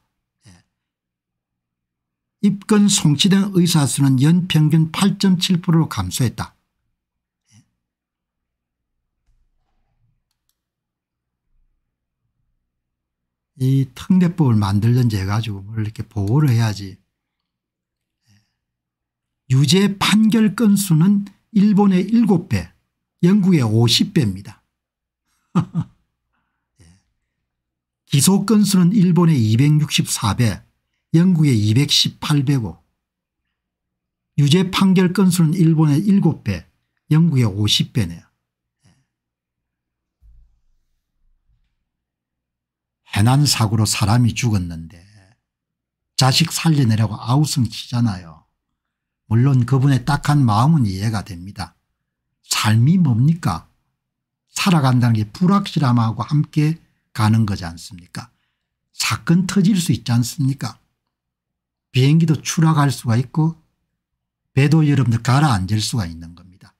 예. 입건 송치된 의사 수는 연평균 8.7%로 감소했다. 이 특례법을 만들든지 해가지고 뭘 이렇게 보호를 해야지. 유죄 판결 건수는 일본의 7배 영국의 50배입니다. 예. 기소 건수는 일본의 264배 영국의 218배고 유죄 판결 건수는 일본의 7배 영국의 50배네요. 해난 사고로 사람이 죽었는데 자식 살려내라고 아우성 치잖아요. 물론 그분의 딱한 마음은 이해가 됩니다. 삶이 뭡니까? 살아간다는 게 불확실함하고 함께 가는 거지 않습니까? 사건 터질 수 있지 않습니까? 비행기도 추락할 수가 있고 배도 여러분들 가라앉을 수가 있는 겁니다.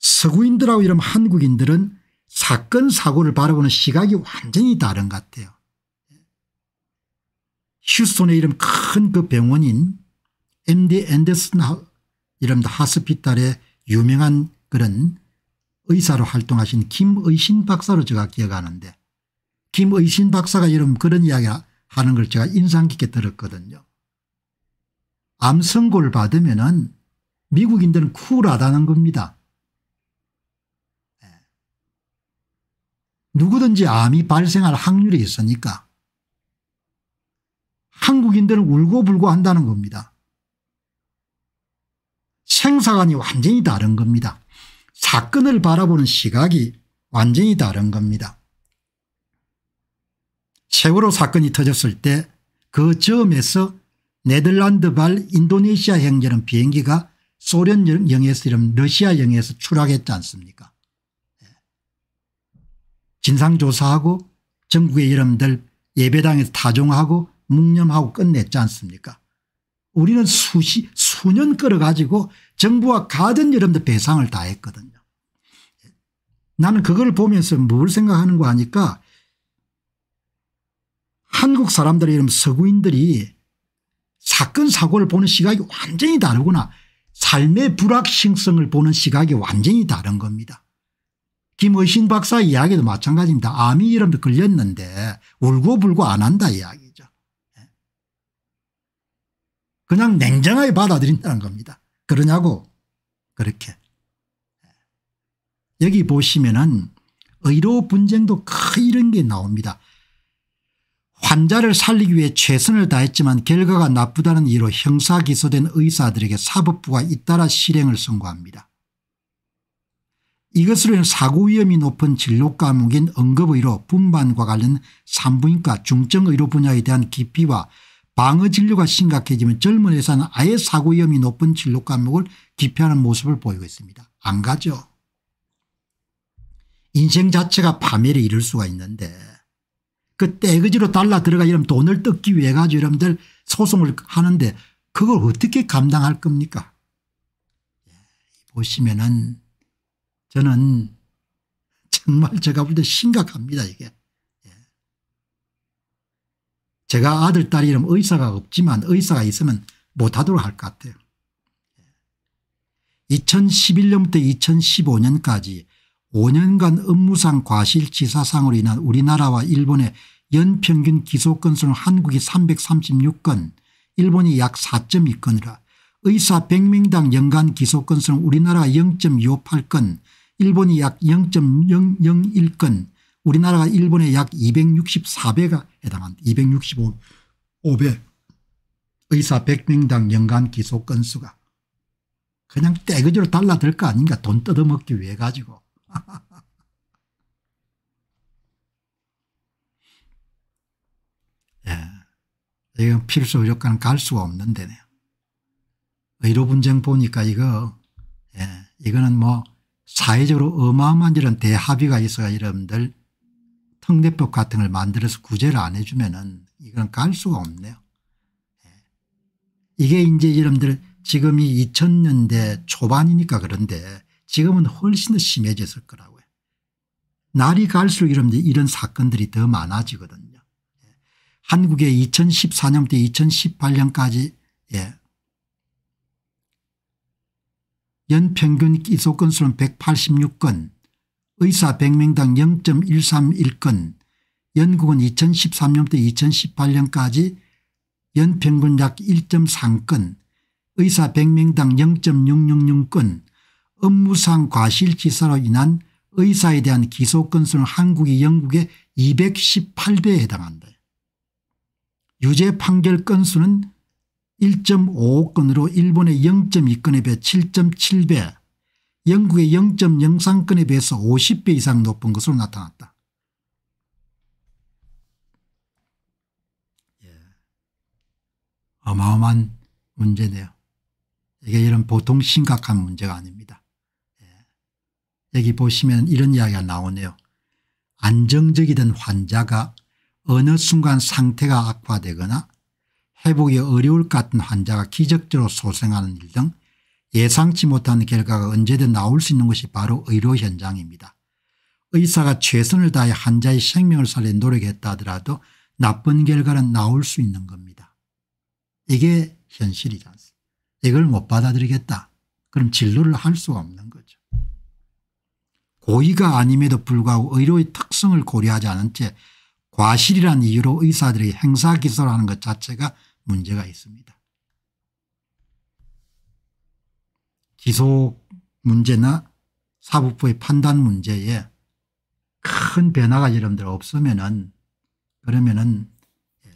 서구인들하고 이런 한국인들은 사건 사고를 바라보는 시각이 완전히 다른 것 같아요. 휴스톤의 이름 큰그 병원인 MD 앤더슨 이름도 하스피탈의 유명한 그런 의사로 활동하신 김의신 박사로 제가 기억하는데 김의신 박사가 이름 그런 이야기 하는 걸 제가 인상 깊게 들었거든요. 암 선고를 받으면 은 미국인들은 쿨하다는 겁니다. 누구든지 암이 발생할 확률이 있으니까 한국인들은 울고불고 한다는 겁니다. 생사관이 완전히 다른 겁니다. 사건을 바라보는 시각이 완전히 다른 겁니다. 세월호 사건이 터졌을 때 그점에서 네덜란드발 인도네시아 행제는 비행기가 소련 영해에서 이런 러시아 영해에서 추락했지 않습니까 진상조사하고 전국의 여러분들 예배당에서 타종하고 묵념하고 끝냈지 않습니까 우리는 수시 수년 끌어가지고 정부와 가든 여러분들 배상을 다 했거든요. 나는 그걸 보면서 뭘 생각하는가 하니까 한국 사람들이 이런 서구인들이 사건 사고를 보는 시각이 완전히 다르구나. 삶의 불확실성을 보는 시각이 완전히 다른 겁니다. 김의신 박사 이야기도 마찬가지입니다. 암이 이름에 걸렸는데 울고불고 안 한다 이야기죠. 예. 그냥 냉정하게 받아들인다는 겁니다. 그러냐고 그렇게. 예. 여기 보시면은 의료 분쟁도 거 이런 게 나옵니다. 환자를 살리기 위해 최선을 다했지만 결과가 나쁘다는 이유로 형사 기소된 의사들에게 사법부가 잇따라 실행을 선고합니다. 이것으로 사고 위험이 높은 진료 과목인 응급의료 분반과 관련 산부인과 중증의료 분야에 대한 깊이와 방어 진료가 심각해지면 젊은 회사는 아예 사고 위험이 높은 진료 과목을 기피하는 모습을 보이고 있습니다. 안 가죠. 인생 자체가 파멸에 이를 수가 있는데 그 떼거지로 달라 들어가 이러면 돈을 뜯기 위해 가지고 여러분들 소송을 하는데 그걸 어떻게 감당할 겁니까 예, 보시면은 저는 정말 제가 볼 때 심각합니다 이게. 예. 제가 아들 딸 이름 의사가 없지만 의사가 있으면 못하도록 할 것 같아요. 2011년부터 예. 2015년까지 5년간 업무상 과실치사상으로 인한 우리나라와 일본의 연평균 기소 건수는 한국이 336건 일본이 약 4.2건이라 의사 100명당 연간 기소 건수는 우리나라 0.258건 일본이 약 0.001건 우리나라가 일본의 약 264배가 해당한다. 265배 의사 100명당 연간 기소 건수가 그냥 떼거지로 달라들 거 아닌가 돈 뜯어먹기 위해 가지고 예, 필수 의료과는 갈 수가 없는 데네요. 의료 분쟁 보니까 이거 예, 이거는 뭐 사회적으로 어마어마한 이런 대합의가 있어야 여러분들 특례법 같은 걸 만들어서 구제를 안 해주면 은 이건 갈 수가 없네요. 예. 이게 이제 여러분들 지금이 2000년대 초반이니까 그런데 지금은 훨씬 더 심해졌을 거라고요. 날이 갈수록 여러분들 이런 사건들이 더 많아지거든요. 예. 한국의 2014년부터 2018년까지 예, 연평균 기소 건수는 186건, 의사 100명당 0.131건, 연구원 2013년부터 2018년까지 연평균 약 1.3건, 의사 100명당 0.666건, 업무상 과실치사로 인한 의사에 대한 기소 건수는 한국이 영국의 218배에 해당한다. 유죄 판결 건수는 1.55건으로 일본의 0.2건에 비해 7.7배 영국의 0.03건에 비해서 50배 이상 높은 것으로 나타났다. 예. 어마어마한 문제네요. 이게 이런 보통 심각한 문제가 아닙니다. 예. 여기 보시면 이런 이야기가 나오네요. 안정적이던 환자가 어느 순간 상태가 악화되거나 회복이 어려울 것 같은 환자가 기적적으로 소생하는 일 등 예상치 못한 결과가 언제든 나올 수 있는 것이 바로 의료 현장입니다. 의사가 최선을 다해 환자의 생명을 살려 노력했다 하더라도 나쁜 결과는 나올 수 있는 겁니다. 이게 현실이지 않습니까 이걸 못 받아들이겠다. 그럼 진료를 할 수가 없는 거죠. 고의가 아님에도 불구하고 의료의 특성을 고려하지 않은 채 과실이란 이유로 의사들이 행사기소를 하는 것 자체가 문제가 있습니다. 기소 문제나 사법부의 판단 문제에 큰 변화가 여러분들 없으면은 그러면은 예,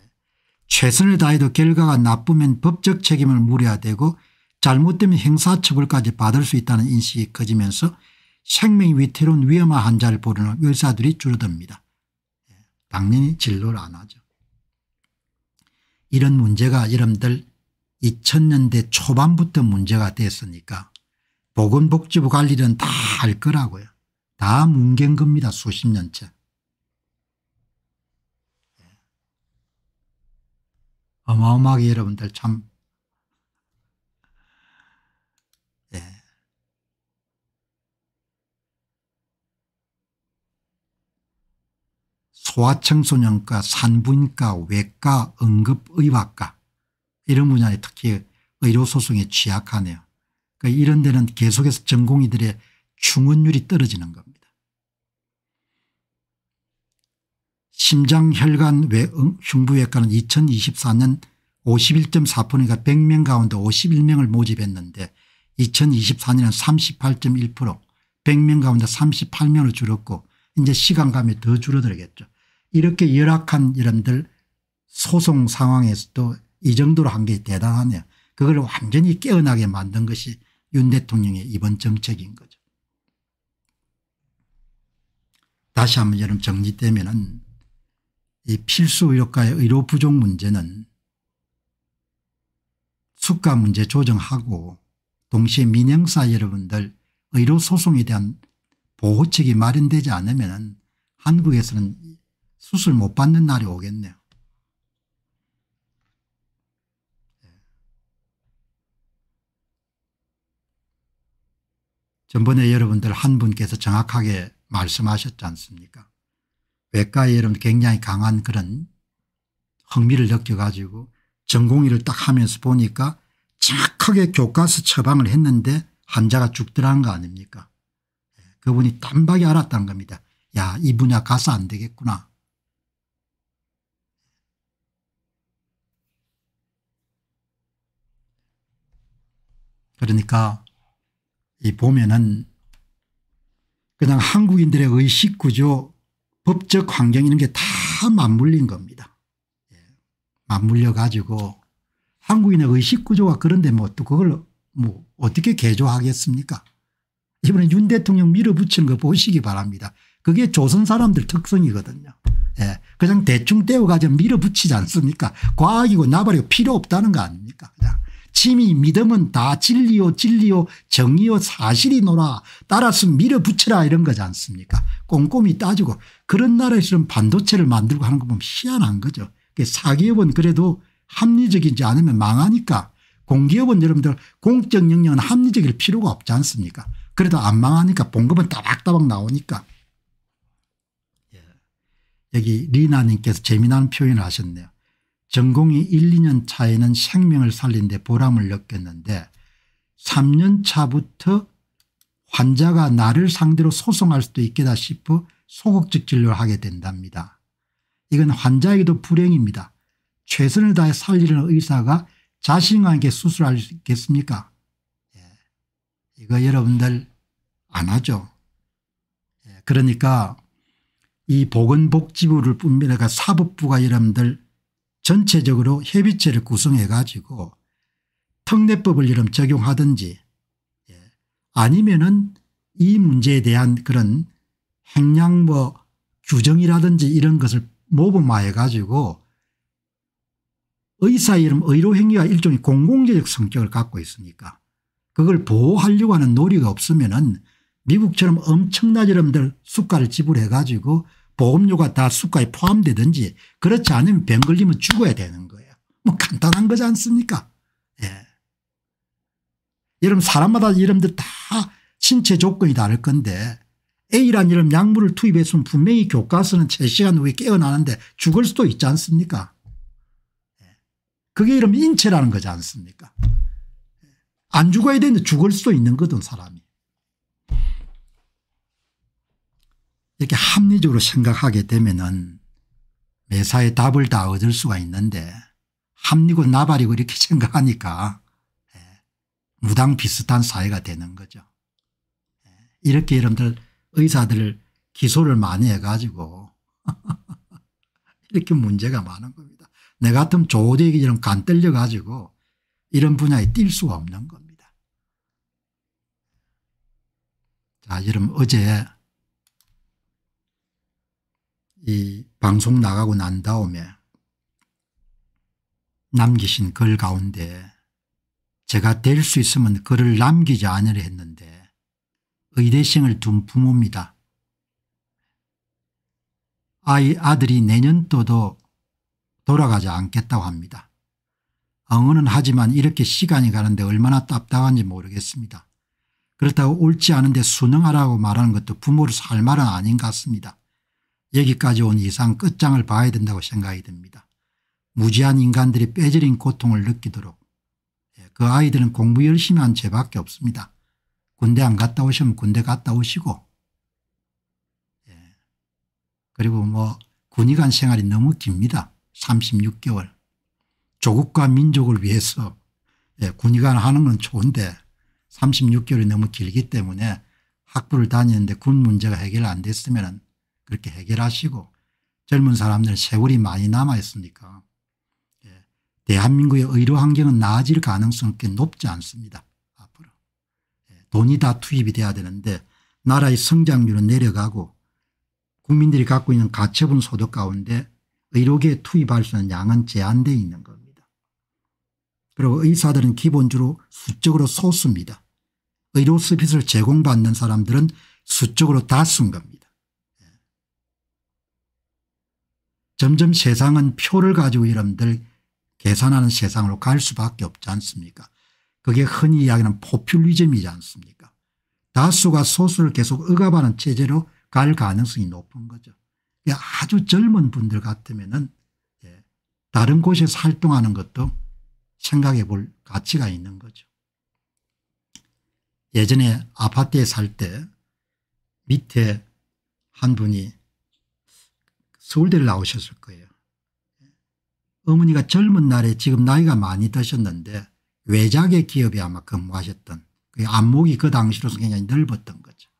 최선을 다해도 결과가 나쁘면 법적 책임을 물어야 되고 잘못되면 행사처벌까지 받을 수 있다는 인식이 커지면서 생명이 위태로운 위험한 환자를 보는 의사들이 줄어듭니다. 예, 당연히 진료를 안 하죠. 이런 문제가 여러분들 2000년대 초반부터 문제가 됐으니까 보건복지부 관리는 다 할 거라고요. 다 뭉갠 겁니다. 수십 년째. 어마어마하게 여러분들 참 소아청소년과 산부인과 외과 응급의학과 이런 분야에 특히 의료소송에 취약하네요. 그러니까 이런 데는 계속해서 전공의들의 충원율이 떨어지는 겁니다. 심장혈관 외 흉부외과는 2024년 51.4%니까 100명 가운데 51명을 모집했는데 2024년은 38.1% 100명 가운데 38명을 줄었고 이제 시간 감이 더 줄어들겠죠. 이렇게 열악한 이런들 소송 상황에서도 이 정도로 한 게 대단하네요. 그걸 완전히 깨어나게 만든 것이 윤 대통령의 이번 정책인 거죠. 다시 한번 여러분 정리되면 이 필수 의료과의 의료 부족 문제는 수가 문제 조정하고 동시에 민영사 여러분들 의료 소송에 대한 보호책이 마련되지 않으면 한국에서는 수술 못 받는 날이 오겠네요. 예. 전번에 여러분들 한 분께서 정확하게 말씀하셨지 않습니까 외과에 여러분 굉장히 강한 그런 흥미를 느껴가지고 전공의를 딱 하면서 보니까 착하게 교과서 처방을 했는데 환자가 죽더라는 거 아닙니까 예, 그분이 딴박이 알았다는 겁니다. 야이 분야 가서 안 되겠구나. 그러니까 이 보면은 그냥 한국인들의 의식구조 법적 환경 이런 게 다 맞물린 겁니다. 예. 맞물려 가지고 한국인의 의식구조가 그런데 뭐 그걸 뭐 어떻게 개조하겠습니까 이번에 윤 대통령 밀어붙이는 거 보시기 바랍니다. 그게 조선 사람들 특성이거든요. 예. 그냥 대충 떼어가지고 밀어붙이지 않습니까 과학이고 나발이고 필요 없다는 거 아닙니까 그냥 짐이 믿음은 다 진리요 진리요 정의요 사실이노라 따라서 밀어붙여라 이런 거지 않습니까 꼼꼼히 따지고 그런 나라에서는 반도체를 만들고 하는 거 보면 희한한 거죠 사기업은 그래도 합리적이지 않으면 망하니까 공기업은 여러분들 공적 영역은 합리적일 필요가 없지 않습니까 그래도 안 망하니까 봉급은 따박따박 나오니까 예. 여기 리나님께서 재미난 표현을 하셨네요. 전공이 1 2년 차에는 생명을 살린 데 보람을 느꼈는데 3년 차부터 환자가 나를 상대로 소송할 수도 있겠다 싶어 소극적 진료를 하게 된답니다. 이건 환자에게도 불행입니다. 최선을 다해 살리는 의사가 자신에게 수술할 수 있겠습니까 예. 이거 여러분들 안 하죠. 예. 그러니까 이 보건복지부를 뿐만 아니라 사법부가 여러분들 전체적으로 협의체를 구성해 가지고 특례법을 이름 적용하든지 예, 아니면은 이 문제에 대한 그런 행량 뭐 규정이라든지 이런 것을 모범화해 가지고 의사 이름 의료 행위가 일종의 공공재적 성격을 갖고 있으니까 그걸 보호하려고 하는 노력이 없으면은 미국처럼 엄청나게 여러분들 수가를 지불해 가지고 보험료가 다 수가에 포함되든지 그렇지 않으면 병 걸리면 죽어야 되는 거예요. 뭐 간단한 거지 않습니까? 예. 여러분 사람마다 이름들 다 신체 조건이 다를 건데 A란 이름 약물을 투입했으면 분명히 교과서는 3시간 후에 깨어나는데 죽을 수도 있지 않습니까? 예. 그게 이름 인체라는 거지 않습니까? 예. 안 죽어야 되는데 죽을 수도 있는 거든 사람이. 이렇게 합리적으로 생각하게 되면은 매사에 답을 다 얻을 수가 있는데 합리고 나발이고 이렇게 생각하니까 예, 무당 비슷한 사회가 되는 거죠. 예, 이렇게 여러분들 의사들 기소를 많이 해가지고 이렇게 문제가 많은 겁니다. 내 같으면 조대기 이런 간 떨려가지고 이런 분야에 뛸 수가 없는 겁니다. 자, 여러분 어제 이 방송 나가고 난 다음에 남기신 글 가운데 제가 될 수 있으면 글을 남기지 않으려 했는데 의대생을 둔 부모입니다. 아이 아들이 내년도도 돌아가지 않겠다고 합니다. 응원은 하지만 이렇게 시간이 가는데 얼마나 답답한지 모르겠습니다. 그렇다고 옳지 않은데 수능하라고 말하는 것도 부모로서 할 말은 아닌 것 같습니다. 여기까지 온 이상 끝장을 봐야 된다고 생각이 듭니다. 무지한 인간들이 빼질린 고통을 느끼도록 예, 그 아이들은 공부 열심히 한 죄밖에 없습니다. 군대 안 갔다 오시면 군대 갔다 오시고 예, 그리고 뭐 군의관 생활이 너무 깁니다. 36개월. 조국과 민족을 위해서 예, 군의관 하는 건 좋은데 36개월이 너무 길기 때문에 학부를 다니는데 군 문제가 해결 안 됐으면 그렇게 해결하시고 젊은 사람들 세월이 많이 남아 있으니까 예, 대한민국의 의료 환경은 나아질 가능성은 꽤 높지 않습니다. 앞으로. 예, 돈이 다 투입이 돼야 되는데 나라의 성장률은 내려가고 국민들이 갖고 있는 가처분 소득 가운데 의료계에 투입할 수 있는 양은 제한되어 있는 겁니다. 그리고 의사들은 기본적으로 수적으로 소수입니다. 의료 서비스를 제공받는 사람들은 수적으로 다수인 겁니다. 점점 세상은 표를 가지고 여러분들 계산하는 세상으로 갈 수밖에 없지 않습니까 그게 흔히 이야기하는 포퓰리즘이지 않습니까 다수가 소수를 계속 억압하는 체제로 갈 가능성이 높은 거죠. 아주 젊은 분들 같으면 은 예, 다른 곳에서 활동하는 것도 생각해 볼 가치가 있는 거죠. 예전에 아파트에 살 때 밑에 한 분이 서울대를 나오셨을 거예요. 어머니가 젊은 날에 지금 나이가 많이 드셨는데 외작의 기업에 아마 근무하셨던 그 안목이 그 당시로서 굉장히 넓었던 거죠.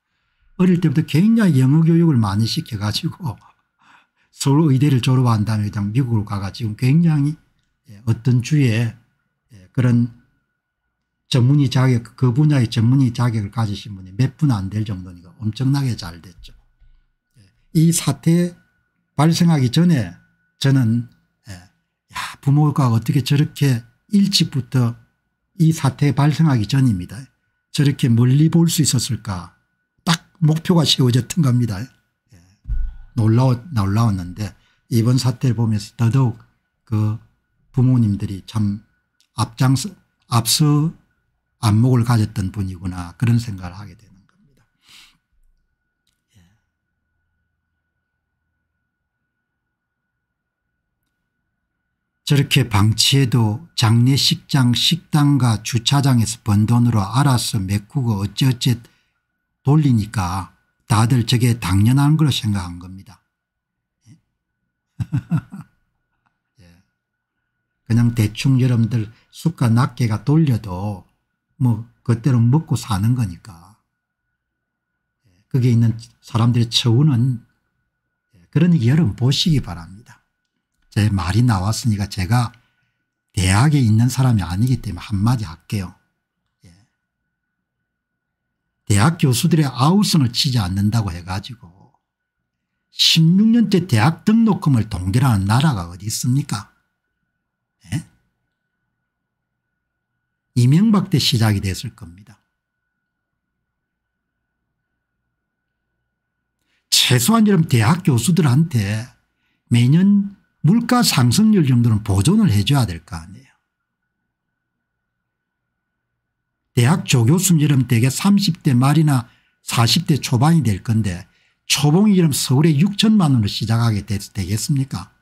어릴 때부터 굉장히 영어 교육을 많이 시켜가지고 서울 의대를 졸업한 다음에 그냥 미국으로 가가 지금 굉장히 예, 어떤 주에 예, 그런 전문의 자격 그 분야의 전문의 자격을 가지신 분이 몇 분 안 될 정도니까 엄청나게 잘 됐죠. 예, 이 사태 발생하기 전에 저는 예, 야 부모가 어떻게 저렇게 일찍부터 이 사태 발생하기 전입니다. 저렇게 멀리 볼 수 있었을까 딱 목표가 세워졌던 겁니다. 예. 놀라웠, 놀라웠는데 이번 사태를 보면서 더더욱 그 부모님들이 참 앞장서 앞서 안목을 가졌던 분이구나 그런 생각을 하게 됩니다. 저렇게 방치해도 장례식장 식당과 주차장에서 번 돈으로 알아서 메꾸고 어찌어찌 돌리니까 다들 저게 당연한 걸로 생각한 겁니다. 예. 그냥 대충 여러분들 숫과 낱개가 돌려도 뭐 그때로 먹고 사는 거니까. 예. 그게 있는 사람들의 처우는 예. 그러니 여러분 보시기 바랍니다. 제 말이 나왔으니까 제가 대학에 있는 사람이 아니기 때문에 한마디 할게요. 예. 대학 교수들의 아우성을 치지 않는다고 해가지고 16년째 대학 등록금을 동결하는 나라가 어디 있습니까? 예? 이명박 때 시작이 됐을 겁니다. 최소한 여러분 대학 교수들한테 매년 물가 상승률 정도는 보존을 해줘야 될 거 아니에요. 대학 조교수님 이름 대개 30대 말이나 40대 초반이 될 건데 초봉이 이름 서울에 6천만 원을 시작하게 되겠습니까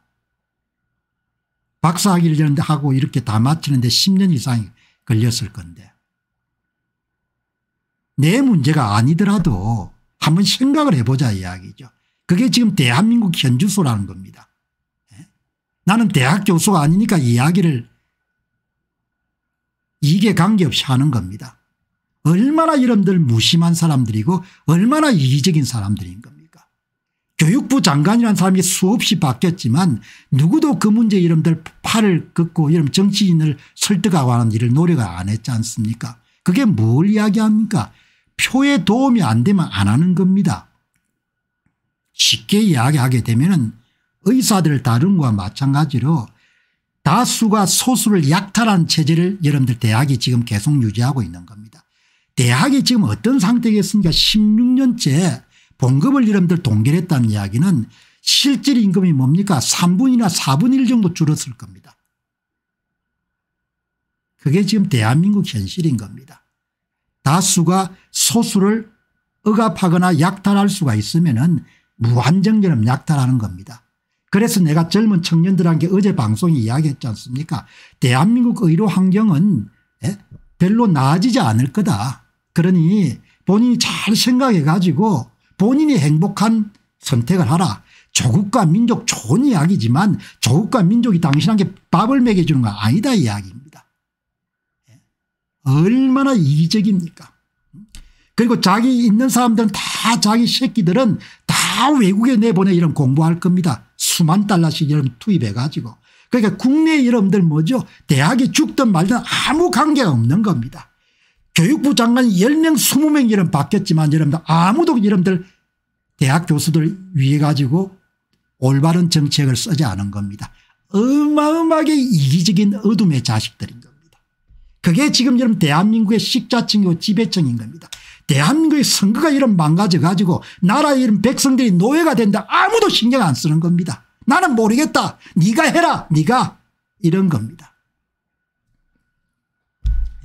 박사학위를 하고 이렇게 다 마치는데 10년 이상이 걸렸을 건데 내 문제가 아니더라도 한번 생각을 해보자 이야기죠. 그게 지금 대한민국 현주소라는 겁니다. 나는 대학 교수가 아니니까 이야기를 이게 관계없이 하는 겁니다. 얼마나 이러들 무심한 사람들이고 얼마나 이기적인 사람들인 겁니까 교육부 장관이라는 사람이 수없이 바뀌었지만 누구도 그 문제에 여러들 팔을 긋고 여러 정치인을 설득하고 하는 일을 노력을 안 했지 않습니까 그게 뭘 이야기합니까 표에 도움이 안 되면 안 하는 겁니다. 쉽게 이야기하게 되면 은 의사들 다른 것과 마찬가지로 다수가 소수를 약탈한 체제를 여러분들 대학이 지금 계속 유지하고 있는 겁니다. 대학이 지금 어떤 상태겠습니까 16년째 봉급을 여러분들 동결했다는 이야기는 실질 임금이 뭡니까 3분이나 4분의 1 정도 줄었을 겁니다. 그게 지금 대한민국 현실인 겁니다. 다수가 소수를 억압하거나 약탈할 수가 있으면 무한정처럼 약탈하는 겁니다. 그래서 내가 젊은 청년들한테 어제 방송에 이야기했지 않습니까 대한민국 의료 환경은 예? 별로 나아지지 않을 거다. 그러니 본인이 잘 생각해 가지고 본인이 행복한 선택을 하라. 조국과 민족 좋은 이야기지만 조국과 민족이 당신한테 밥을 먹여주는 거 아니다 이야기입니다. 예? 얼마나 이기적입니까 그리고 자기 있는 사람들은 다 자기 새끼들은 다 외국에 내보내 이런 공부할 겁니다. 수만 달러씩 여러분 투입해 가지고 그러니까 국내 여러분들 뭐죠 대학이 죽든 말든 아무 관계가 없는 겁니다. 교육부 장관 10명 20명 이름 바뀌었지만 여러분들 아무도 여러분들 대학 교수들 위해 가지고 올바른 정책을 쓰지 않은 겁니다. 어마어마하게 이기적인 어둠의 자식들인 겁니다. 그게 지금 여러분 대한민국의 식자층이고 지배층인 겁니다. 대한민국의 선거가 이런 망가져 가지고 나라 이런 백성들이 노예가 된다 아무도 신경 안 쓰는 겁니다. 나는 모르겠다. 네가 해라. 네가 이런 겁니다.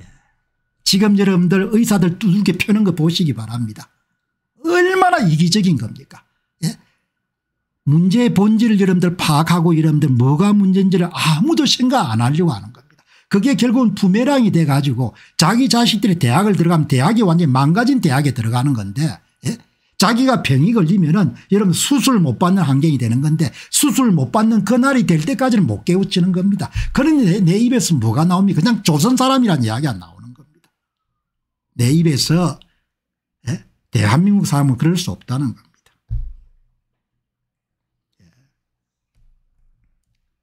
예. 지금 여러분들 의사들 두들겨 펴는 거 보시기 바랍니다. 얼마나 이기적인 겁니까? 예? 문제의 본질을 여러분들 파악하고 여러분들 뭐가 문제인지를 아무도 생각 안 하려고 하는 겁니다. 그게 결국은 부메랑이 돼가지고 자기 자식들이 대학을 들어가면 대학이 완전히 망가진 대학에 들어가는 건데 자기가 병이 걸리면은 여러분 수술 못 받는 환경이 되는 건데 수술 못 받는 그날이 될 때까지는 못 깨우치는 겁니다. 그런데 내, 내 입에서 뭐가 나옵니까? 그냥 조선 사람이란 이야기 안 나오는 겁니다. 내 입에서 예? 대한민국 사람은 그럴 수 없다는 겁니다. 예.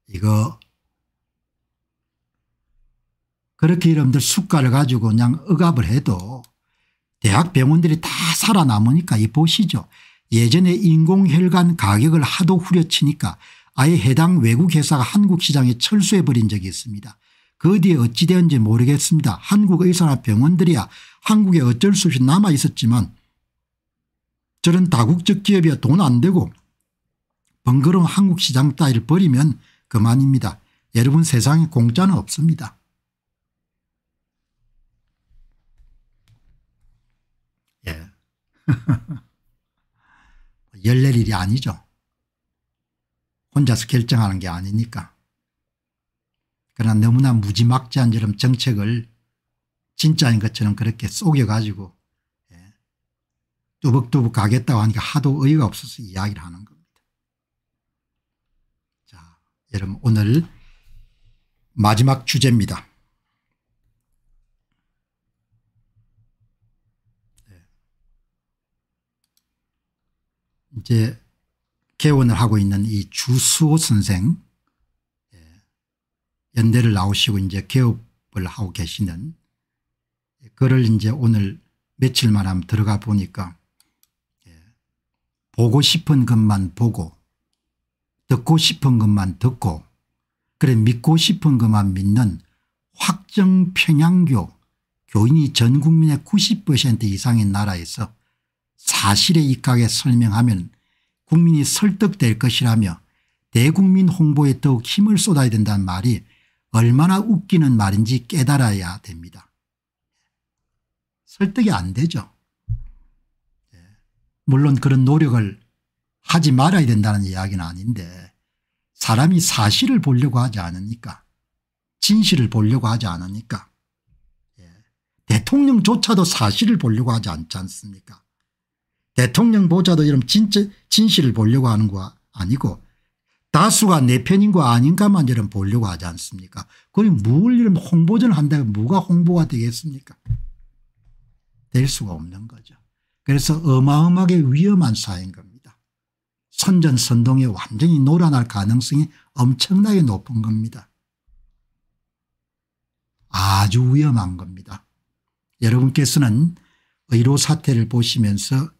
이거 그렇게 여러분들 숟가락 가지고 그냥 억압을 해도 대학 병원들이 다 살아남으니까 이 보시죠. 예전에 인공혈관 가격을 하도 후려치니까 아예 해당 외국 회사가 한국 시장에 철수해버린 적이 있습니다. 그 뒤에 어찌 되었는지 모르겠습니다. 한국 의사나 병원들이야 한국에 어쩔 수 없이 남아 있었지만 저런 다국적 기업이야 돈 안 되고 번거로운 한국 시장 따위를 버리면 그만입니다. 여러분 세상에 공짜는 없습니다. 뭐 열낼 일이 아니죠. 혼자서 결정하는 게 아니니까. 그러나 너무나 무지막지한 저런 정책을 진짜인 것처럼 그렇게 속여가지고 예. 뚜벅뚜벅 가겠다고 하니까 하도 의의가 없어서 이야기를 하는 겁니다. 자, 여러분 오늘 마지막 주제입니다. 이제 개원을 하고 있는 이 주수호 선생 예, 연대를 나오시고 이제 개업을 하고 계시는 그를 이제 오늘 며칠만 하면 들어가 보니까 예, 보고 싶은 것만 보고 듣고 싶은 것만 듣고 그래 믿고 싶은 것만 믿는 확정 평양교 교인이 전 국민의 90% 이상인 나라에서 사실에 입각해 설명하면 국민이 설득될 것이라며 대국민 홍보에 더욱 힘을 쏟아야 된다는 말이 얼마나 웃기는 말인지 깨달아야 됩니다. 설득이 안 되죠. 물론 그런 노력을 하지 말아야 된다는 이야기는 아닌데 사람이 사실을 보려고 하지 않으니까 진실을 보려고 하지 않으니까 예, 대통령조차도 사실을 보려고 하지 않지 않습니까 대통령 보좌도 이런 진짜 진실을 보려고 하는 거 아니고 다수가 내 편인 거 아닌가만 이런 보려고 하지 않습니까 그걸 뭘 이런 홍보전을 한다면 뭐가 홍보가 되겠습니까 될 수가 없는 거죠. 그래서 어마어마하게 위험한 사인 회 겁니다. 선전선동에 완전히 놀아날 가능성이 엄청나게 높은 겁니다. 아주 위험한 겁니다. 여러분께서는 의료 사태를 보시면서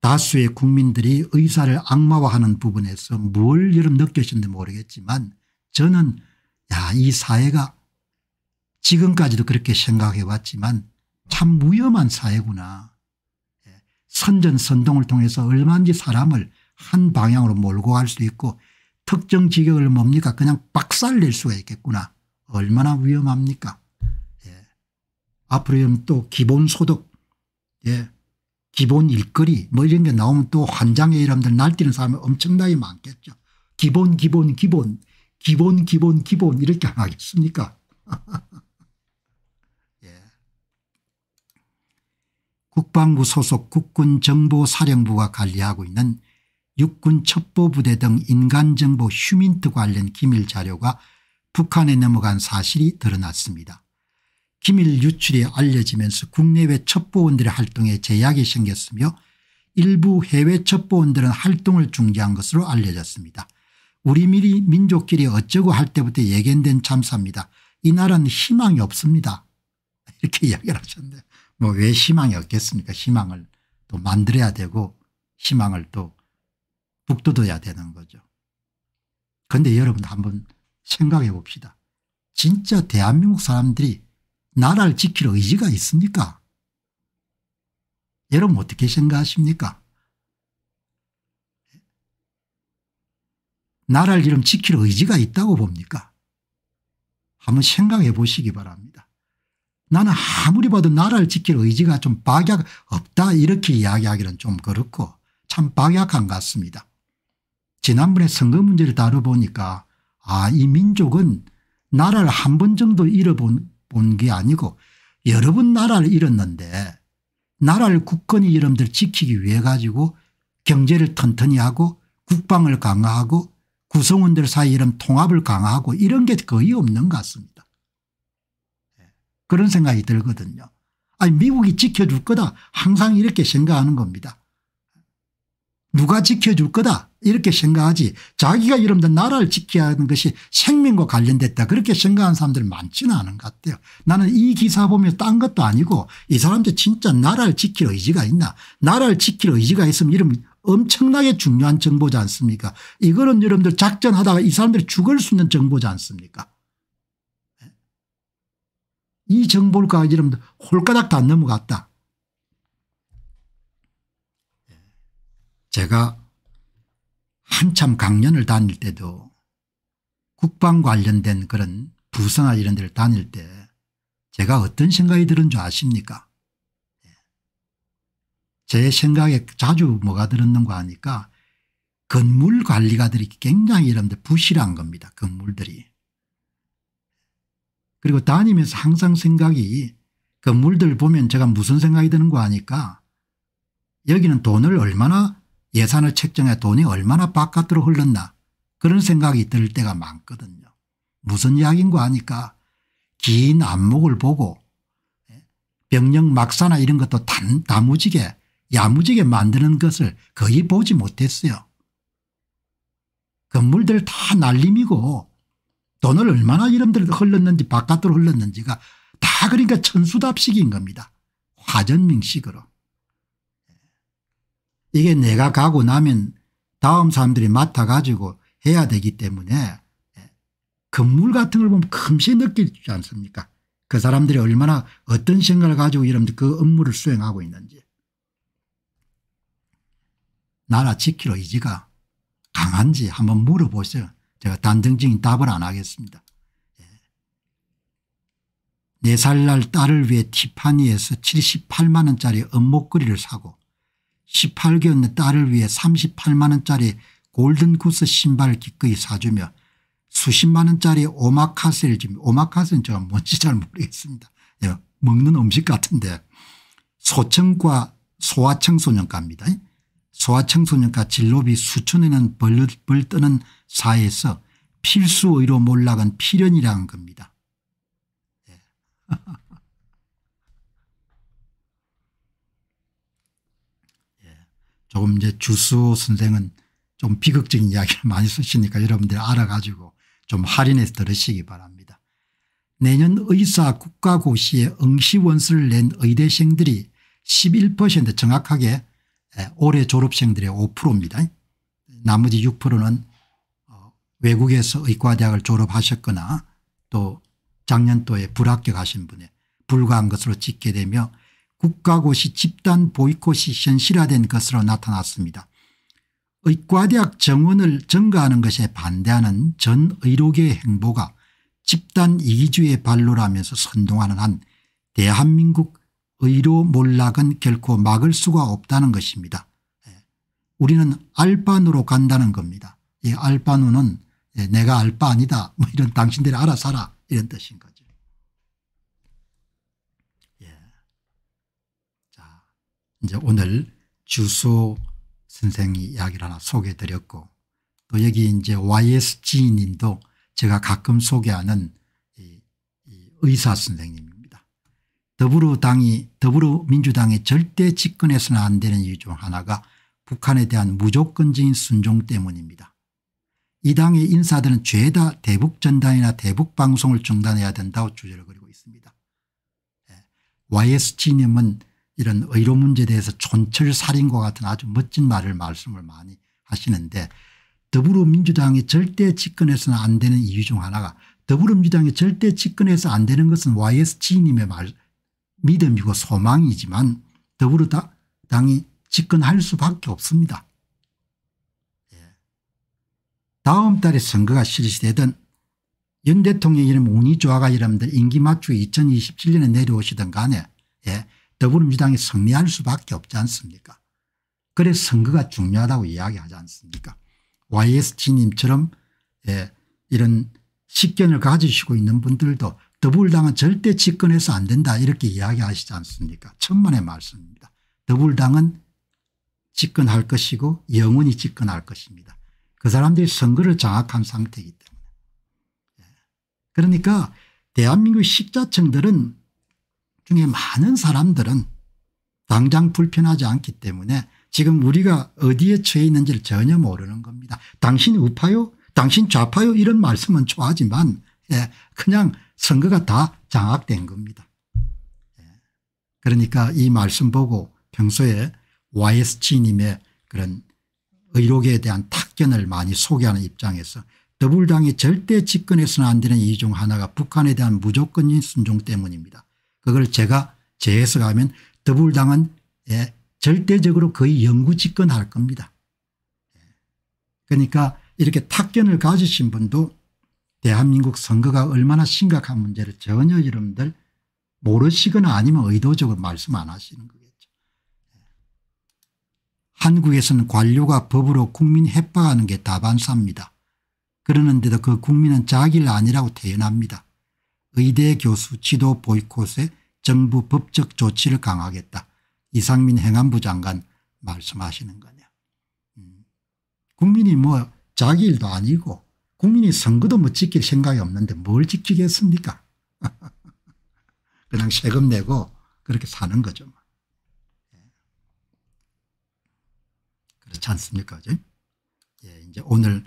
다수의 국민들이 의사를 악마화하는 부분에서 뭘 여러분 느껴는지 모르겠지만 저는 야 이 사회가 지금까지도 그렇게 생각해 왔지만 참 위험한 사회구나. 예, 선전선동을 통해서 얼마든지 사람을 한 방향으로 몰고 갈 수 있고 특정 지역을 뭡니까 그냥 박살낼 수가 있겠구나. 얼마나 위험합니까. 예. 앞으로 또 기본소득 예. 기본 일거리 뭐 이런 게 나오면 또 환장의 이름들 날뛰는 사람이 엄청나게 많겠죠. 기본 기본 기본 기본 기본 기본 이렇게 안 하겠습니까 예. 국방부 소속 국군 정보사령부가 관리하고 있는 육군 첩보부대 등 인간정보 휴민트 관련 기밀 자료가 북한에 넘어간 사실이 드러났습니다. 기밀 유출이 알려지면서 국내외 첩보원들의 활동에 제약이 생겼으며 일부 해외 첩보원들은 활동을 중지한 것으로 알려졌습니다. 우리 미리 민족끼리 어쩌고 할 때부터 예견된 참사입니다. 이 나라는 희망이 없습니다. 이렇게 이야기를 하셨는데 뭐 왜 희망이 없겠습니까 희망을 또 만들어야 되고 희망을 또 북돋아야 되는 거죠. 그런데 여러분 한번 생각해 봅시다. 진짜 대한민국 사람들이 나라를 지킬 의지가 있습니까? 여러분 어떻게 생각하십니까? 나라를 이름 지킬 의지가 있다고 봅니까? 한번 생각해 보시기 바랍니다. 나는 아무리 봐도 나라를 지킬 의지가 좀 박약 없다 이렇게 이야기하기는 좀 그렇고 참 박약한 것 같습니다. 지난번에 선거 문제를 다뤄보니까 아이 민족은 나라를 한 번 정도 잃어본 본게 아니고 여러 분 나라를 잃었는데 나라를 국권히 여러분들 지키기 위해 가지고 경제를 튼튼히 하고 국방을 강화하고 구성원들 사이 이런 통합을 강화하고 이런 게 거의 없는 것 같습니다. 예, 그런 생각이 들거든요. 아니 미국이 지켜줄 거다 항상 이렇게 생각하는 겁니다. 누가 지켜줄 거다 이렇게 생각하지 자기가 이러면 나라를 지켜야 하는 것이 생명과 관련됐다 그렇게 생각하는 사람들 많지는 않은 것 같아요. 나는 이 기사 보면딴 것도 아니고 이 사람들 진짜 나라를 지킬 의지가 있나 나라를 지킬 의지가 있으면 이러면 엄청나게 중요한 정보지 않습니까 이거는 여러분들 작전하다가 이 사람들이 죽을 수 있는 정보지 않습니까 예? 이 정보를 가지고 여러분들 홀가닥 다 넘어갔다 제가 한참 강연을 다닐 때도 국방 관련된 그런 부서나 이런 데를 다닐 때 제가 어떤 생각이 들은 줄 아십니까 예. 제 생각에 자주 뭐가 들었는가 하니까 건물 관리가들이 굉장히 이런데 부실한 겁니다. 건물들이. 그리고 다니면서 항상 생각이 건물들 보면 제가 무슨 생각이 드는 거 아니까 여기는 돈을 얼마나 예산을 책정해 돈이 얼마나 바깥으로 흘렀나 그런 생각이 들 때가 많거든요. 무슨 이야기인가 하니까 긴 안목을 보고 예, 병력 막사나 이런 것도 단, 다무지게 야무지게 만드는 것을 거의 보지 못했어요. 건물들 다 날림이고 돈을 얼마나 이름들 흘렀는지 바깥으로 흘렀는지가 다 그러니까 천수답식인 겁니다. 화전명식으로. 이게 내가 가고 나면 다음 사람들이 맡아가지고 해야 되기 때문에 예, 건물 같은 걸 보면 금시 느끼지 않습니까 그 사람들이 얼마나 어떤 생각을 가지고 이런 그 업무를 수행하고 있는지 나라 지키러 의지가 강한지 한번 물어보세요 제가 단정적인 답을 안 하겠습니다 예. 네살 날 딸을 위해 티파니에서 78만 원짜리 업목걸이를 사고 18개월 딸을 위해 38만 원짜리 골든구스 신발을 기꺼이 사주며 수십만 원짜리 오마카세를 줍니 오마카세는 제가 뭔지 잘 모르겠습니다. 예, 먹는 음식 같은데 소청과 소아청소년과입니다. 예? 소아청소년과 진로비 수천에는 벌, 벌 뜨는 사회에서 필수의로 몰락은 필연이라는 겁니다. 예. 조금 이제 주수 선생은 좀 비극적인 이야기를 많이 쓰시니까 여러분들이 알아가지고 좀 할인해서 들으시기 바랍니다. 내년 의사 국가고시에 응시원수를 낸 의대생들이 11% 정확하게 예, 올해 졸업생들의 5%입니다. 나머지 6%는 어, 외국에서 의과대학을 졸업하셨거나 또 작년도에 불합격하신 분에 불과한 것으로 짓게 되며 국가고시 집단 보이콧이 현실화된 것으로 나타났습니다. 의과대학 정원을 증가하는 것에 반대하는 전 의료계의 행보가 집단 이기주의의 발로라면서 선동하는 한 대한민국 의료 몰락은 결코 막을 수가 없다는 것입니다. 예. 우리는 알바노로 간다는 겁니다. 이 알바노는 예, 내가 알바 아니다 뭐 이런 당신들이 알아서 라 이런 뜻인 것. 이제 오늘 주소 선생이 이야기를 하나 소개해 드렸고 또 여기 이제 YSG 님도 제가 가끔 소개하는 이, 이 의사 선생님입니다. 더불어당이 더불어민주당이 절대 집권해서는 안 되는 이유 중 하나가 북한에 대한 무조건적인 순종 때문입니다. 이 당의 인사들은 죄다 대북전단이나 대북방송을 중단해야 된다고 주제를 그리고 있습니다. 예. YSG님은 이런 의료 문제에 대해서 촌철살인과 같은 아주 멋진 말을 말씀을 많이 하시는데 더불어민주당이 절대 집권해서는 안 되는 이유 중 하나가 더불어민주당이 절대 집권해서 안 되는 것은 YS 지님의 말 믿음이고 소망이지만 더불어당이 집권할 수밖에 없습니다. 예. 다음 달에 선거가 실시되든 윤 대통령 이름 운이 좋아가 이름들 임기 맞추 2027년에 내려오시든 간에 예. 더불어민주당이 승리할 수밖에 없지 않습니까 그래서 선거가 중요하다고 이야기하지 않습니까 ysg님처럼 예, 이런 식견을 가지시고 있는 분들도 더불당은 절대 집권해서 안 된다 이렇게 이야기하시지 않습니까 천만의 말씀입니다. 더불당은 집권할 것이고 영원히 집권할 것입니다. 그 사람들이 선거를 장악한 상태이기 때문에. 예. 그러니까 대한민국 십자층들은 중에 많은 사람들은 당장 불편하지 않기 때문에 지금 우리가 어디에 처해 있는지를 전혀 모르는 겁니다. 당신 우파요 당신 좌파요 이런 말씀은 좋아하지만 예, 그냥 선거가 다 장악된 겁니다. 예, 그러니까 이 말씀 보고 평소에 YSG님의 그런 의혹에 대한 탁견을 많이 소개하는 입장에서 더불당이 절대 집권해서는 안 되는 이유 중 하나가 북한에 대한 무조건인 순종 때문입니다. 그걸 제가 재해석하면 더불당은 예, 절대적으로 거의 영구집권할 겁니다. 예. 그러니까 이렇게 탁견을 가지신 분도 대한민국 선거가 얼마나 심각한 문제를 전혀 여러분들 모르시거나 아니면 의도적으로 말씀 안 하시는 거겠죠. 예. 한국에서는 관료가 법으로 국민 협박하는게 다반사입니다. 그러는데도 그 국민은 자기를 아니라고 대어합니다 의대 교수 지도 보이콧에 정부 법적 조치를 강하겠다 이상민 행안부 장관 말씀하시는 거냐. 음. 국민이 뭐 자기 일도 아니고 국민이 선거도 뭐 지킬 생각이 없는데 뭘 지키겠습니까? 그냥 세금 내고 그렇게 사는 거죠. 뭐. 예. 그렇지 않습니까? 그죠? 예, 이제 오늘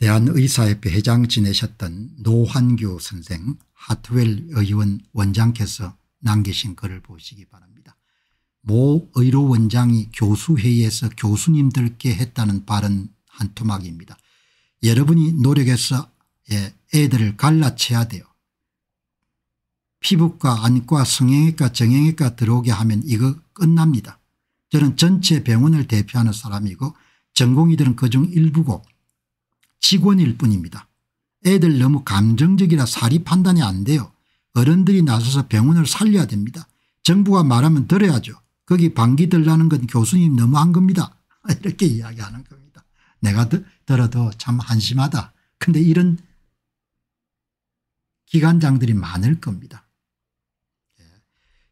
대한의사협회 회장 지내셨던 노환규 선생 하트웰 의원 원장께서 남기신 글을 보시기 바랍니다. 모 의료 원장이 교수회의에서 교수님들께 했다는 발언 한 토막입니다. 여러분이 노력해서 예, 애들을 갈라쳐야 돼요. 피부과 안과 성형외과 정형외과 들어오게 하면 이거 끝납니다. 저는 전체 병원을 대표하는 사람이고 전공의들은 그 중 일부고 직원일 뿐입니다. 애들 너무 감정적이라 사리 판단이 안 돼요. 어른들이 나서서 병원을 살려야 됩니다. 정부가 말하면 들어야죠. 거기 방귀 들라는 건 교수님 너무한 겁니다. 이렇게 이야기하는 겁니다. 내가 들어도 참 한심하다. 근데 이런 기관장들이 많을 겁니다. 예.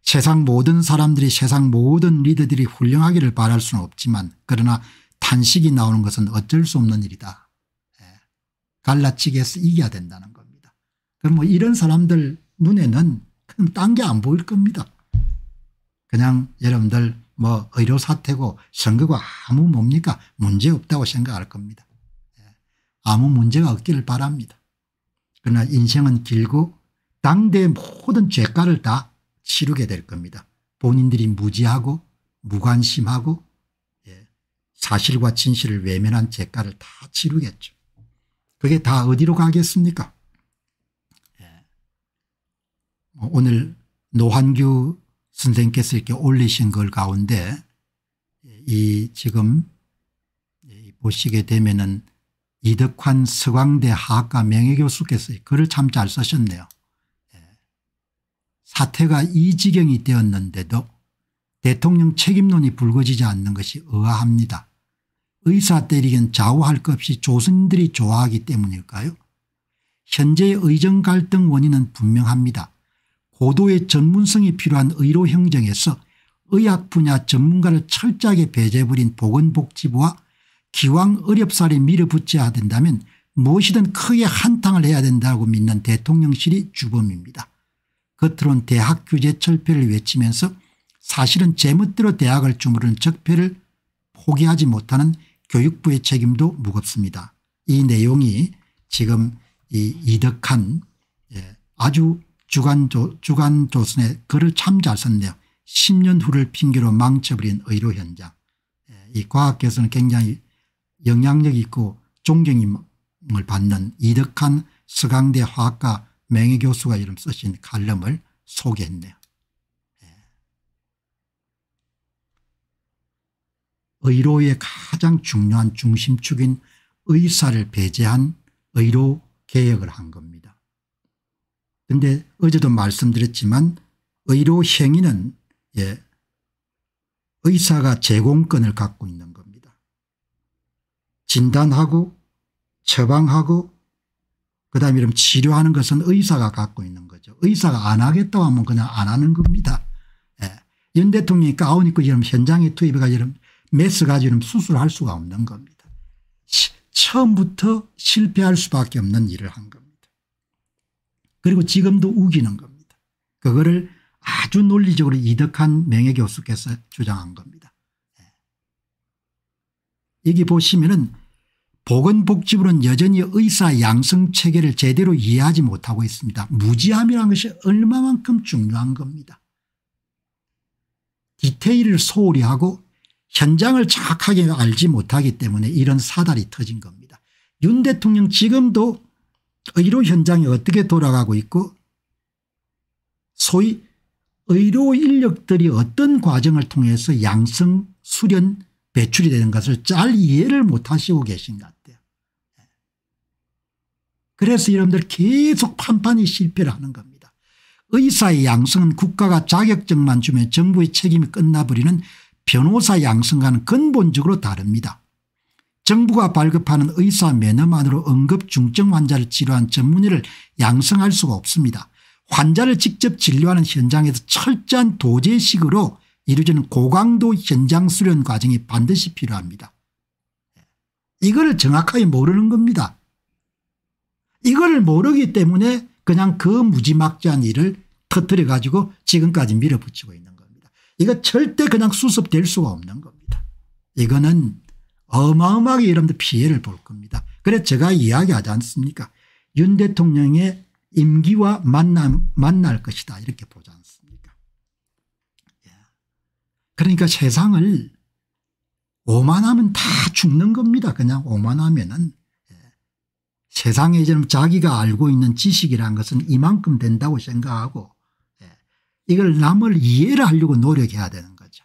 세상 모든 사람들이 세상 모든 리더들이 훌륭하기를 바랄 수는 없지만 그러나 탄식이 나오는 것은 어쩔 수 없는 일이다. 갈라치게해서 이겨야 된다는 겁니다. 그럼 뭐 이런 사람들 눈에는 딴게안 보일 겁니다. 그냥 여러분들 뭐 의료 사태고 선거가 아무 뭡니까 문제 없다고 생각할 겁니다. 예. 아무 문제가 없기를 바랍니다. 그러나 인생은 길고 당대의 모든 죄가를 다 치르게 될 겁니다. 본인들이 무지하고 무관심하고 예. 사실과 진실을 외면한 죄가를 다 치르겠죠. 그게 다 어디로 가겠습니까? 뭐 오늘 노한규 선생께서 이렇게 올리신 걸 가운데 이 지금 보시게 되면은 이덕환 서강대 학과 명예교수께서 글을 참잘 쓰셨네요. 예. 사태가 이 지경이 되었는데도 대통령 책임론이 불거지지 않는 것이 의아합니다. 의사 때리기엔 좌우할 것 없이 조선인들이 좋아하기 때문일까요? 현재의 의정 갈등 원인은 분명합니다. 고도의 전문성이 필요한 의료 행정에서 의학 분야 전문가를 철저하게 배제해버린 보건복지부와 기왕 어렵사리 밀어붙여야 된다면 무엇이든 크게 한탕을 해야 된다고 믿는 대통령실이 주범입니다. 겉으론 대학 규제 철폐를 외치면서 사실은 제멋대로 대학을 주무르는 적폐를 포기하지 못하는 교육부의 책임도 무겁습니다. 이 내용이 지금 이 이득한 예, 아주 주간조, 주간조선의 글을 참 잘 썼네요. 10년 후를 핑계로 망쳐버린 의료 현장. 예, 이 과학계에서는 굉장히 영향력 있고 존경을 받는 이득한 서강대 화학과 명예교수가 이름 쓰신 칼럼을 소개했네요. 의료의 가장 중요한 중심축인 의사를 배제한 의료 개혁을 한 겁니다. 그런데 어제도 말씀드렸지만 의료 행위는 예, 의사가 제공권을 갖고 있는 겁니다. 진단하고 처방하고 그다음에 이런 치료하는 것은 의사가 갖고 있는 거죠. 의사가 안 하겠다고 하면 그냥 안 하는 겁니다. 예. 윤 대통령이 가운 입고 이런 현장에 투입해가 이런 메스 가지는 수술할 수가 없는 겁니다. 시, 처음부터 실패할 수밖에 없는 일을 한 겁니다. 그리고 지금도 우기는 겁니다. 그거를 아주 논리적으로 이득한 명예교수께서 주장한 겁니다. 예. 여기 보시면은 보건복지부는 여전히 의사 양성 체계를 제대로 이해하지 못하고 있습니다. 무지함이라는 것이 얼마만큼 중요한 겁니다. 디테일을 소홀히 하고 현장을 정확하게 알지 못하기 때문에 이런 사달이 터진 겁니다. 윤 대통령 지금도 의료 현장이 어떻게 돌아가고 있고 소위 의료 인력들이 어떤 과정을 통해서 양성 수련 배출이 되는 것을 잘 이해를 못하시고 계신 것 같아요. 그래서 여러분들 계속 판판히 실패를 하는 겁니다. 의사의 양성은 국가가 자격증만 주면 정부의 책임이 끝나버리는 변호사 양성과는 근본적으로 다릅니다. 정부가 발급하는 의사 면허만으로 응급중증 환자를 치료한 전문의를 양성할 수가 없습니다. 환자를 직접 진료하는 현장에서 철저한 도제식으로 이루어지는 고강도 현장 수련 과정이 반드시 필요합니다. 이걸 정확하게 모르는 겁니다. 이걸 모르기 때문에 그냥 그 무지막지한 일을 터뜨려 가지고 지금까지 밀어붙이고 있는 이거 절대 그냥 수습될 수가 없는 겁니다. 이거는 어마어마하게 여러분들 피해를 볼 겁니다. 그래서 제가 이야기하지 않습니까 윤 대통령의 임기와 만남, 만날 것이다 이렇게 보지 않습니까 예. 그러니까 세상을 오만하면 다 죽는 겁니다. 그냥 오만하면은 예. 세상에 이제 자기가 알고 있는 지식이란 것은 이만큼 된다고 생각하고 이걸 남을 이해를 하려고 노력해야 되는 거죠.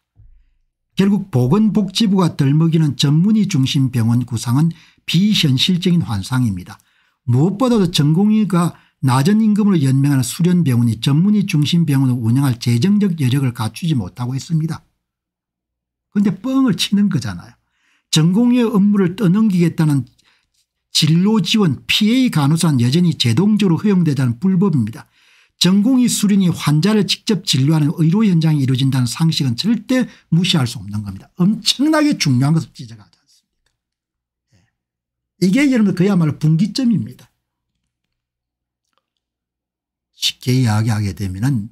결국 보건복지부가 덜먹이는 전문의 중심 병원 구상은 비현실적인 환상입니다. 무엇보다도 전공의가 낮은 임금으로 연명하는 수련병원이 전문의 중심 병원을 운영할 재정적 여력을 갖추지 못하고 있습니다. 그런데 뻥을 치는 거잖아요. 전공의 업무를 떠넘기겠다는 진로지원 PA 간호사는 여전히 제동적으로 허용되자는 불법입니다. 전공의 수련이 환자를 직접 진료하는 의료 현장이 이루어진다는 상식은 절대 무시할 수 없는 겁니다. 엄청나게 중요한 것을 지적하지 않습니까 예. 이게 여러분 그야말로 분기점입니다. 쉽게 이야기하게 되면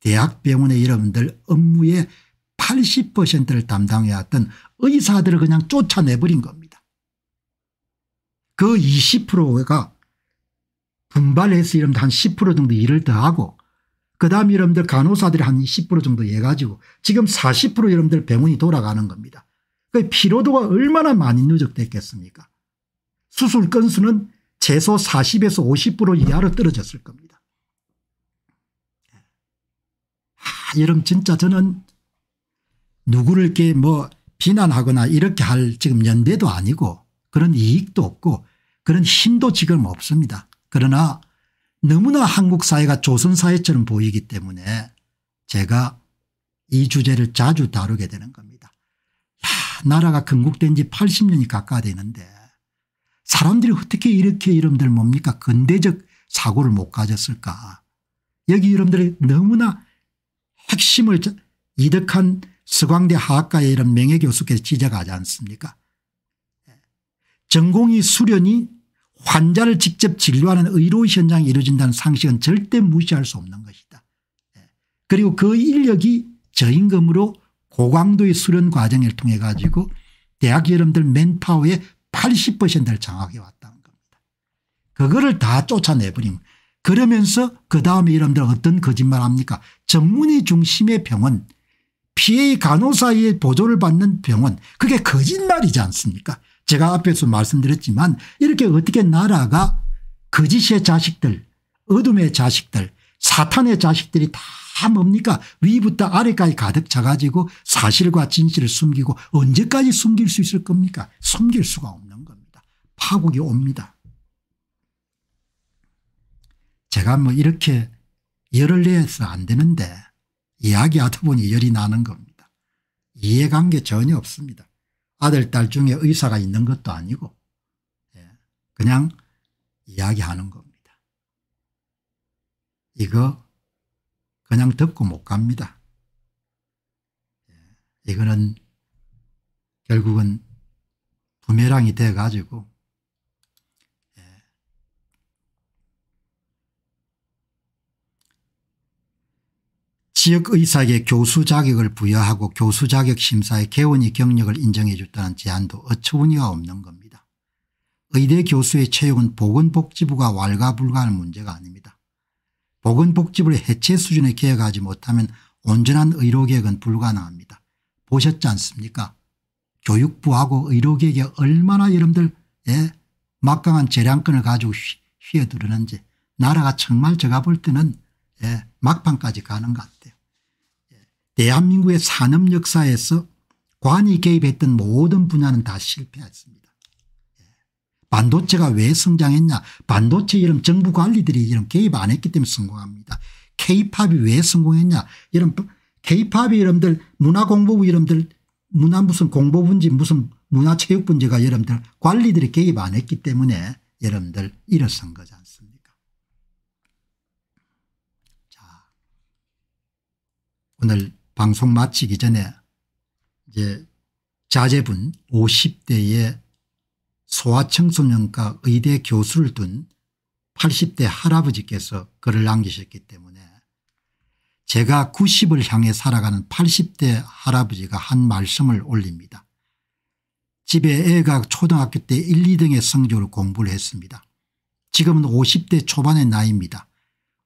대학병원의 여러분들 업무의 80%를 담당해왔던 의사들을 그냥 쫓아내버린 겁니다. 그 20%가 분발해서 이러면 한10% 정도 일을 더 하고 그다음 여러분들 간호사들이 한 10% 정도 해가지고 지금 40% 여러분들 병원이 돌아가는 겁니다. 그 피로도가 얼마나 많이 누적됐겠습니까 수술 건수는 최소 40에서 50% 이하로 떨어졌을 겁니다. 아, 여러분 진짜 저는 누구를 이렇게 뭐 비난하거나 이렇게 할 지금 연대도 아니고 그런 이익도 없고 그런 힘도 지금 없습니다. 그러나 너무나 한국 사회가 조선 사회처럼 보이기 때문에 제가 이 주제를 자주 다루게 되는 겁니다. 야, 나라가 건국된 지 80년이 가까이 되는데 사람들이 어떻게 이렇게 이름들 뭡니까 근대적 사고를 못 가졌을까 여기 이름들이 너무나 핵심을 이득한 서광대화학과의 이런 명예교수께서 지적하지 않습니까 예. 전공이 수련이 환자를 직접 진료하는 의료 현장이 이루어진다는 상식은 절대 무시할 수 없는 것이다. 예. 그리고 그 인력이 저임금으로 고강도의 수련 과정을 통해 가지고 대학 여러분들 맨파워의 80%를 장악해 왔다는 겁니다. 그거를 다 쫓아내버림. 그러면서 그 다음에 여러분들 어떤 거짓말 합니까 전문의 중심의 병원 피해 간호사의 보조를 받는 병원 그게 거짓말이지 않습니까 제가 앞에서 말씀드렸지만 이렇게 어떻게 나라가 거짓의 자식들 어둠의 자식들 사탄의 자식들이 다 뭡니까 위부터 아래까지 가득 차가지고 사실과 진실을 숨기고 언제까지 숨길 수 있을 겁니까 숨길 수가 없는 겁니다. 파국이 옵니다. 제가 뭐 이렇게 열을 내서 안 되는데 이야기하다 보니 열이 나는 겁니다. 이해관계 전혀 없습니다. 아들 딸 중에 의사가 있는 것도 아니고 예, 그냥 이야기하는 겁니다. 이거 그냥 듣고 못 갑니다. 예, 이거는 결국은 부메랑이 돼가지고 지역의사계 교수 자격을 부여하고 교수 자격 심사에 개원이 경력을 인정해 줬다는 제안도 어처구니가 없는 겁니다. 의대 교수의 채용은 보건복지부가 왈가불가할 문제가 아닙니다. 보건복지부를 해체 수준에 개혁하지 못하면 온전한 의료개혁은 불가능합니다. 보셨지 않습니까? 교육부하고 의료계획에 얼마나 여러분들 예? 막강한 재량권을 가지고 휘어들었는지 나라가 정말 제가 볼 때는 예, 막판까지 가는 것 대한민국의 산업 역사에서 관이 개입했던 모든 분야는 다 실패했습니다. 반도체가 왜 성장했냐 반도체 이런 정부 관리들이 이런 개입 안 했기 때문에 성공합니다. 케이팝이 왜 성공했냐 이런 케이팝이 여러분들 문화공보부 여러분들 문화 무슨 공보부인지 무슨 문화체육부지가 여러분들 관리들이 개입 안 했기 때문에 여러분들 일어선 거지 않습니까 자 오늘 방송 마치기 전에 이제 자제분 50대의 소아청소년과 의대 교수를 둔 80대 할아버지께서 글을 남기셨기 때문에 제가 90을 향해 살아가는 80대 할아버지가 한 말씀을 올립니다. 집에 애가 초등학교 때 1, 2등의 성적으로 공부를 했습니다. 지금은 50대 초반의 나이입니다.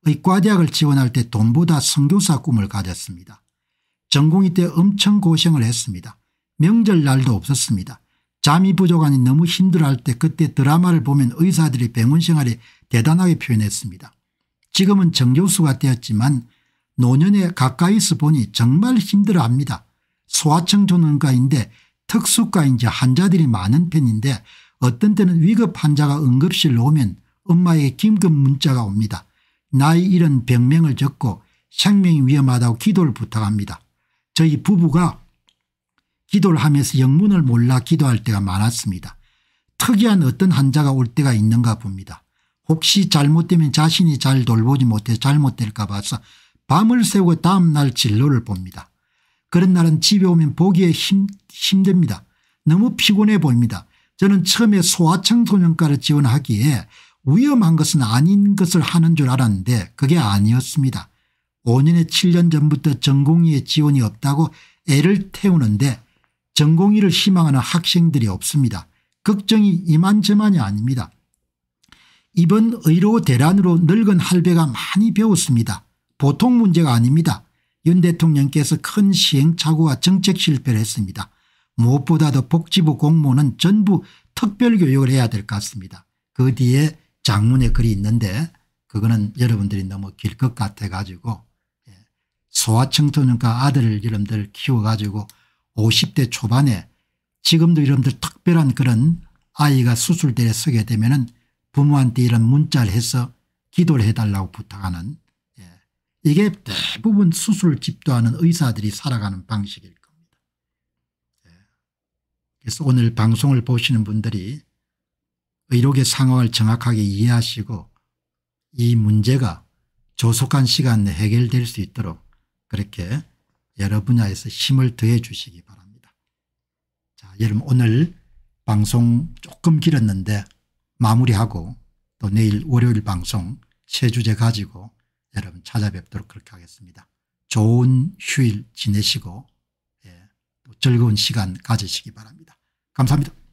의과대학을 지원할 때 돈보다 성교사 꿈을 가졌습니다. 전공이 때 엄청 고생을 했습니다. 명절날도 없었습니다. 잠이 부족하니 너무 힘들어할 때 그때 드라마를 보면 의사들이 병원생활에 대단하게 표현했습니다. 지금은 정교수가 되었지만 노년에 가까이서 보니 정말 힘들어합니다. 소아청 전문가인데 특수과인지 환자들이 많은 편인데 어떤 때는 위급 환자가 응급실로 오면 엄마에게 긴급 문자가 옵니다. 나이 이런 병명을 적고 생명이 위험하다고 기도를 부탁합니다. 저희 부부가 기도를 하면서 영문을 몰라 기도할 때가 많았습니다. 특이한 어떤 환자가 올 때가 있는가 봅니다. 혹시 잘못되면 자신이 잘 돌보지 못해 잘못될까 봐서 밤을 새우고 다음날 진로를 봅니다. 그런 날은 집에 오면 보기에 힘, 힘듭니다. 너무 피곤해 보입니다. 저는 처음에 소아청소년과를 지원하기에 위험한 것은 아닌 것을 하는 줄 알았는데 그게 아니었습니다. 5년에 7년 전부터 전공의의 지원이 없다고 애를 태우는데 전공의를 희망하는 학생들이 없습니다. 걱정이 이만저만이 아닙니다. 이번 의료 대란으로 늙은 할배가 많이 배웠습니다. 보통 문제가 아닙니다. 윤 대통령께서 큰 시행착오와 정책 실패를 했습니다. 무엇보다도 복지부 공무원은 전부 특별교육을 해야 될 것 같습니다. 그 뒤에 장문의 글이 있는데 그거는 여러분들이 너무 길 것 같아 가지고 소아청소년과 아들을 여러분들 키워가지고 50대 초반에 지금도 여러분들 특별한 그런 아이가 수술대에 서게 되면 은 부모한테 이런 문자를 해서 기도를 해달라고 부탁하는 예. 이게 대부분 수술 집도하는 의사들이 살아가는 방식일 겁니다. 예. 그래서 오늘 방송을 보시는 분들이 의료계 상황을 정확하게 이해하시고 이 문제가 조속한 시간 내 해결될 수 있도록 그렇게 여러 분야에서 힘을 더해 주시기 바랍니다. 자, 여러분 오늘 방송 조금 길었는데 마무리하고 또 내일 월요일 방송 새 주제 가지고 여러분 찾아뵙도록 그렇게 하겠습니다. 좋은 휴일 지내시고 예, 또 즐거운 시간 가지시기 바랍니다. 감사합니다.